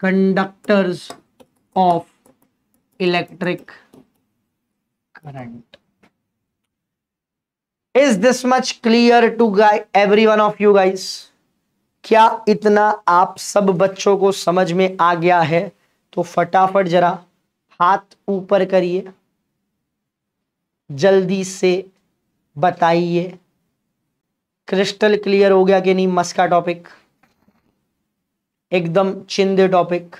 conductors of electric current is this much clear to guy every one of you guys क्या इतना आप सब बच्चों को समझ में आ गया है तो फटाफट जरा हाथ ऊपर करिए जल्दी से बताइए क्रिस्टल क्लियर हो गया कि नहीं मस्का टॉपिक एकदम चिंदे टॉपिक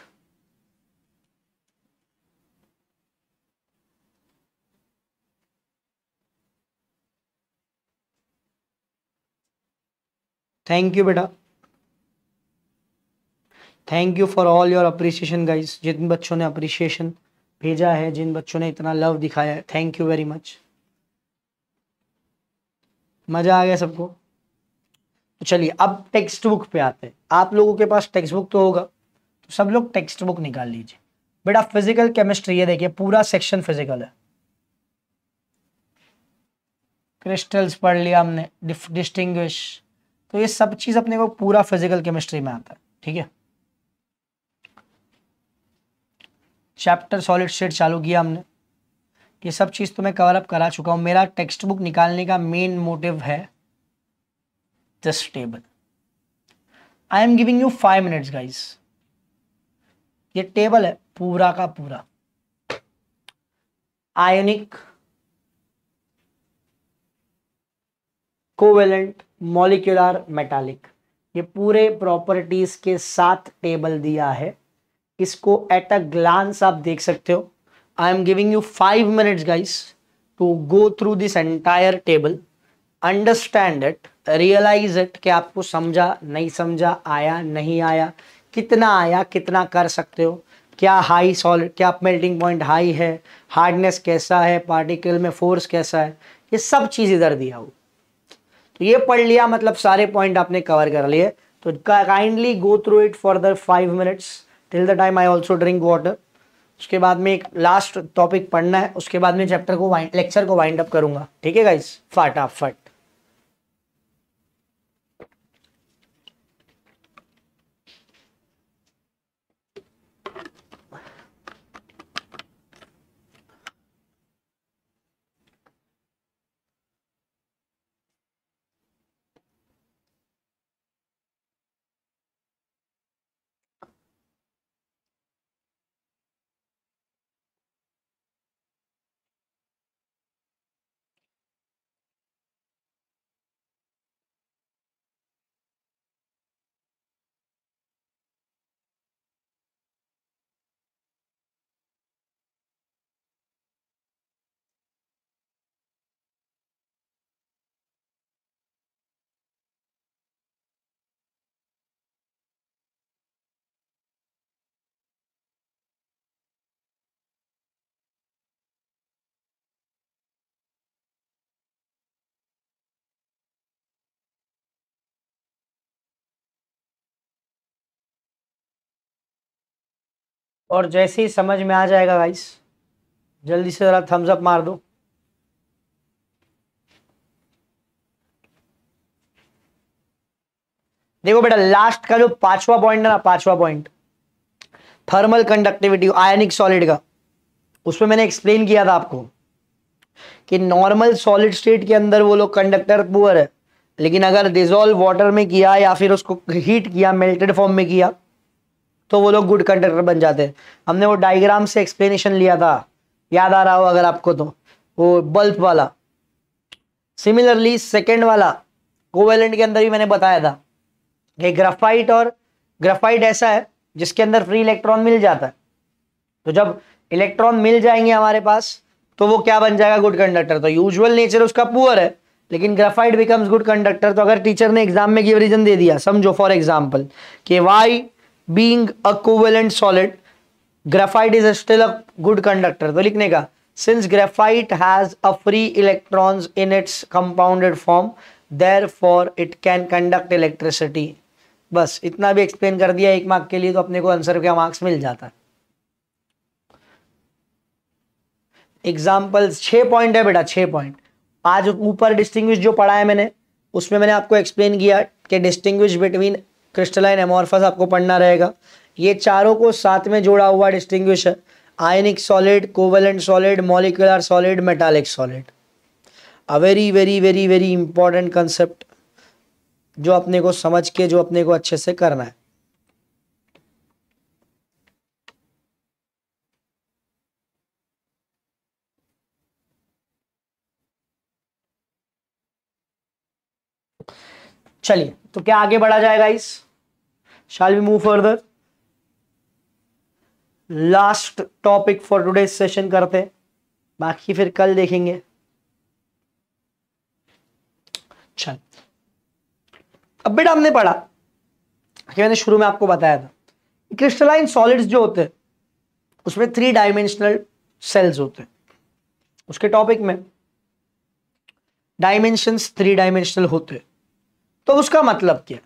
थैंक यू बेटा thank you for all your appreciation guys जिन बच्चों ने अप्रिसिएशन भेजा है जिन बच्चों ने इतना लव दिखाया है थैंक यू वेरी मच मज़ा आ गया सबको तो चलिए अब टेक्स्ट बुक पे आते हैं आप लोगों के पास टेक्स्ट बुक तो होगा तो सब लोग टेक्स्ट बुक निकाल लीजिए बेटा फिजिकल केमिस्ट्री है देखिए पूरा सेक्शन फिजिकल है क्रिस्टल्स पढ़ लिया हमने डिस्टिंग्विश तो ये सब चीज़ अपने को पूरा फिजिकल केमिस्ट्री में आता है ठीक है चैप्टर सॉलिड स्टेट चालू किया हमने ये सब चीज़ तो मैं कवर अप करा चुका हूँ मेरा टेक्स्ट बुक निकालने का मेन मोटिव है this table I am giving you five minutes guys ये टेबल है पूरा का पूरा आयोनिक कोवेलेंट मॉलिक्यूलर मेटालिक ये पूरे प्रॉपर्टीज के साथ टेबल दिया है इसको एट अ ग्लांस आप देख सकते हो I am giving you five minutes guys to go through this entire table understand it realize it कि आपको समझा नहीं समझा आया नहीं आया कितना आया कितना कर सकते हो क्या हाई सॉलिड क्या मेल्टिंग पॉइंट हाई है हार्डनेस कैसा है पार्टिकल में फोर्स कैसा है ये सब चीज़ इधर दिया हो तो ये पढ़ लिया मतलब सारे पॉइंट आपने कवर कर लिए तो kindly go through it for the five minutes till the time I also drink water उसके बाद में एक लास्ट टॉपिक पढ़ना है उसके बाद में चैप्टर को लेक्चर को वाइंड अप करूंगा ठीक है गाइस फटाफट और जैसे ही समझ में आ जाएगा गाइस जल्दी से ज़रा थम्स अप मार दो देखो बेटा लास्ट का जो पांचवा पॉइंट है ना पांचवा point thermal conductivity ionic solid का उसमें मैंने एक्सप्लेन किया था आपको कि नॉर्मल सॉलिड स्टेट के अंदर वो लोग कंडक्टर पुअर है लेकिन अगर डिजोल्व वाटर में किया या फिर उसको हीट किया मेल्टेड फॉर्म में किया तो वो लोग गुड कंडक्टर बन जाते हैं हमने वो डायग्राम से एक्सप्लेनेशन लिया था याद आ रहा हो अगर आपको तो वो बल्ब वाला सिमिलरली सेकेंड वाला कोवेलेंट के अंदर भी मैंने बताया था कि ग्राफाइट और ग्राफाइट ऐसा है जिसके अंदर फ्री इलेक्ट्रॉन मिल जाता है तो जब इलेक्ट्रॉन मिल जाएंगे हमारे पास तो वो क्या बन जाएगा गुड कंडक्टर तो यूजुअल नेचर उसका पुअर है लेकिन ग्राफाइट बिकम्स गुड कंडक्टर तो अगर टीचर ने एग्जाम में गिव रीजन दे दिया समझो फॉर एग्जाम्पल कि why being a covalent solid graphite is still a good conductor तो लिखने का since graphite has a free electrons in its compounded form therefore it can conduct electricity बस इतना भी एक्सप्लेन कर दिया एक मार्क के लिए तो अपने को आंसर क्या मार्क्स मिल जाता है एग्जाम्पल छह पॉइंट है बेटा छह पॉइंट आज ऊपर डिस्टिंग्विश जो पढ़ा है मैंने उसमें मैंने आपको एक्सप्लेन किया कि डिस्टिंग्विश बिटवीन क्रिस्टलाइन एमोरफस आपको पढ़ना रहेगा ये चारों को साथ में जोड़ा हुआ डिस्टिंग्विश है ionic solid covalent solid molecular solid metallic solid a very very very very important concept जो अपने को समझ के जो अपने को अच्छे से करना है चलिए तो क्या आगे बढ़ा जाएगा इस shall we move further last topic for today session करते बाकी फिर कल देखेंगे चल अब बेटा हमने पढ़ा कि मैंने शुरू में आपको बताया था क्रिस्टलाइन सॉलिड्स जो होते हैं उसमें थ्री डायमेंशनल सेल्स होते हैं उसके टॉपिक में डायमेंशंस थ्री डायमेंशनल होते हैं तो उसका मतलब क्या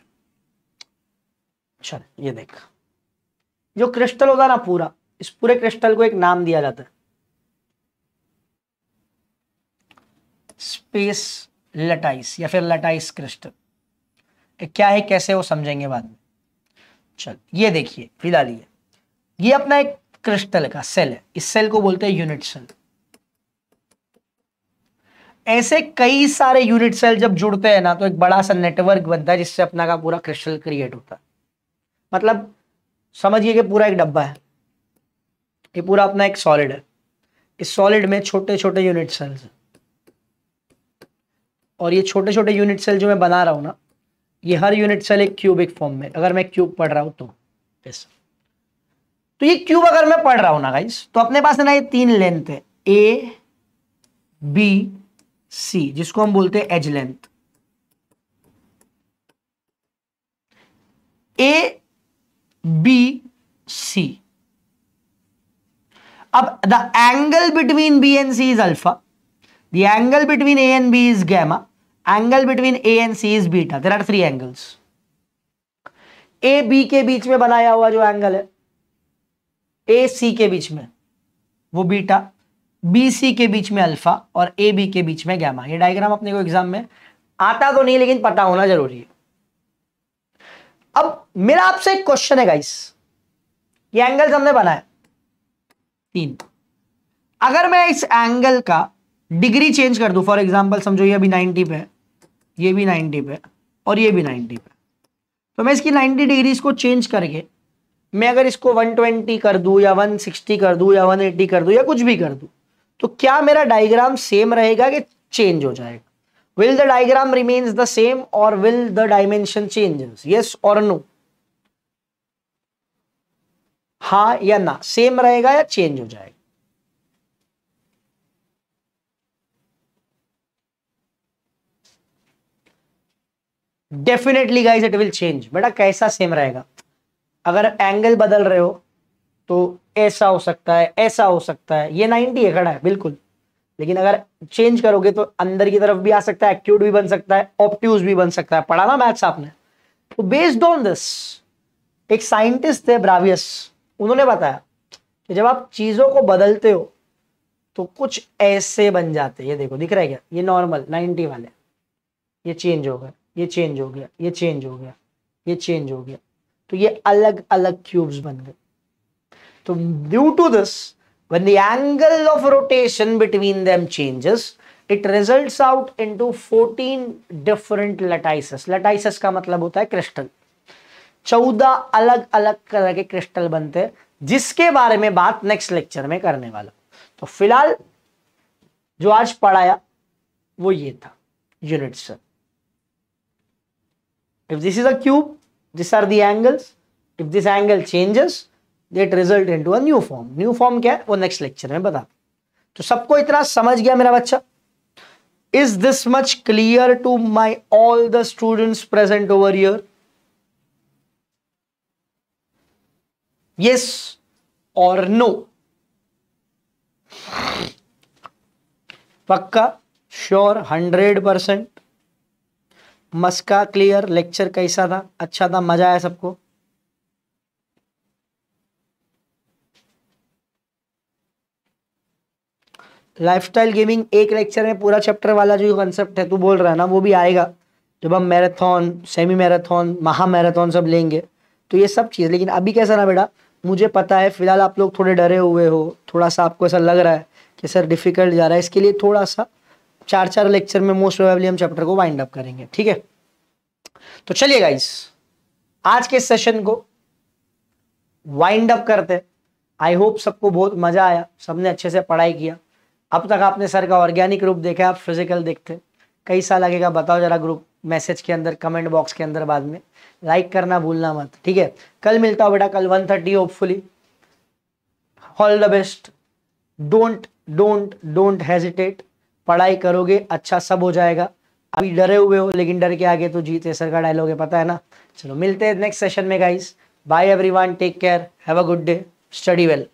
चल ये देख जो क्रिस्टल होता ना पूरा इस पूरे क्रिस्टल को एक नाम दिया जाता है स्पेस लटाइस या फिर लटाइस क्रिस्टल क्या है कैसे वो समझेंगे बाद में चल ये देखिए फिलहाल ये ये अपना एक क्रिस्टल का सेल है इस सेल को बोलते हैं यूनिट सेल ऐसे कई सारे यूनिट सेल जब जुड़ते हैं ना तो एक बड़ा सा नेटवर्क बनता है जिससे अपना का पूरा क्रिस्टल क्रिएट होता है मतलब समझिए कि पूरा एक डब्बा है ये पूरा अपना एक सॉलिड है इस सॉलिड में छोटे छोटे यूनिट सेल्स और ये छोटे छोटे यूनिट सेल जो मैं बना रहा हूँ ना ये हर यूनिट सेल एक क्यूबिक फॉर्म में अगर मैं क्यूब पढ़ रहा हूँ तो ऐसा तो ये क्यूब अगर मैं पढ़ रहा हूँ ना गाइस तो अपने पास है ना ये तीन लेंथ है ए बी सी जिसको हम बोलते हैं edge length A B C अब the angle between B and C is alpha the angle between A and B is gamma angle between A and C is beta there are three angles A B के बीच में बनाया हुआ जो एंगल है ए सी के बीच में वो बीटा बी सी के बीच में अल्फा और ए बी के बीच में गैमा ये डायग्राम अपने को एग्जाम में आता तो नहीं लेकिन पता होना जरूरी है अब मेरा आपसे एक क्वेश्चन है गाइस ये एंगल हमने बनाया तीन अगर मैं इस एंगल का डिग्री चेंज कर दूं फॉर एग्जांपल समझो ये अभी नाइनटी पे ये भी नाइनटी पे और ये भी नाइनटी पे तो मैं इसकी नाइनटी डिग्री को चेंज करके मैं अगर इसको 120 कर दूं या 160 कर दूं या 180 कर दूं या कुछ भी कर दूं तो क्या मेरा डायग्राम सेम रहेगा कि चेंज हो जाएगा will the diagram remains the same और will the dimension changes yes और नो हा या ना सेम रहेगा या चेंज हो जाएगा definitely guys it will change बेटा कैसा सेम रहेगा अगर एंगल बदल रहे हो तो ऐसा हो सकता है ऐसा हो सकता है ये नाइनटी है खड़ा है बिल्कुल लेकिन अगर चेंज करोगे तो अंदर की तरफ भी आ सकता है एक्यूट भी बन सकता है ऑप्ट्यूज भी बन सकता है पढ़ा ना मैथ्स आपने तो बेस्ड ऑन दिस एक साइंटिस्ट थे ब्राविस उन्होंने बताया कि जब आप चीजों को बदलते हो तो कुछ ऐसे बन जाते हैं ये देखो दिख रहा है क्या ये नॉर्मल नाइनटी वाले ये चेंज हो गया ये चेंज हो गया ये चेंज हो गया ये चेंज हो गया तो ये अलग अलग क्यूब्स बन गए So due to this, when the angle of rotation between them changes, it result out into 14 different lattices lattices का मतलब होता है क्रिस्टल 14 अलग अलग तरह के क्रिस्टल बनते हैं जिसके बारे में बात नेक्स्ट लेक्चर में करने वाला तो फिलहाल जो आज पढ़ाया वो ये था unit sir if this is a cube this are the angles if this angle changes that result into new form new form क्या है वो नेक्स्ट लेक्चर में बता तो सबको इतना समझ गया मेरा बच्चा is this much clear to my all the students present over here yes और नो पक्का श्योर हंड्रेड परसेंट मस्का क्लियर लेक्चर कैसा था अच्छा था मजा आया सबको लाइफस्टाइल गेमिंग एक लेक्चर में पूरा चैप्टर वाला जो कंसेप्ट है तू बोल रहा है ना वो भी आएगा जब हम मैराथन सेमी मैराथन महा मैराथन सब लेंगे तो ये सब चीज़ लेकिन अभी कैसा ना बेटा मुझे पता है फिलहाल आप लोग थोड़े डरे हुए हो थोड़ा सा आपको ऐसा लग रहा है कि सर डिफ़िकल्ट जा रहा है इसके लिए थोड़ा सा चार चार लेक्चर में मोस्ट प्रोबेबली हम चैप्टर को वाइंड अप करेंगे ठीक है तो चलिए गाइस आज के सेशन को वाइंड अप करते आई होप सबको बहुत मज़ा आया सबने अच्छे से पढ़ाई किया अब तक आपने सर का ऑर्गेनिक रूप देखा आप फिजिकल देखते कई साल लगेगा बताओ जरा ग्रुप मैसेज के अंदर कमेंट बॉक्स के अंदर बाद में लाइक करना भूलना मत ठीक है कल मिलता हो बेटा कल one thirty hopefully all the best don't don't don't hesitate पढ़ाई करोगे अच्छा सब हो जाएगा अभी डरे हुए हो लेकिन डर के आगे तो जीते सर का डायलॉग है पता है ना चलो मिलते हैं नेक्स्ट सेशन में guys bye everyone take care have a good day study well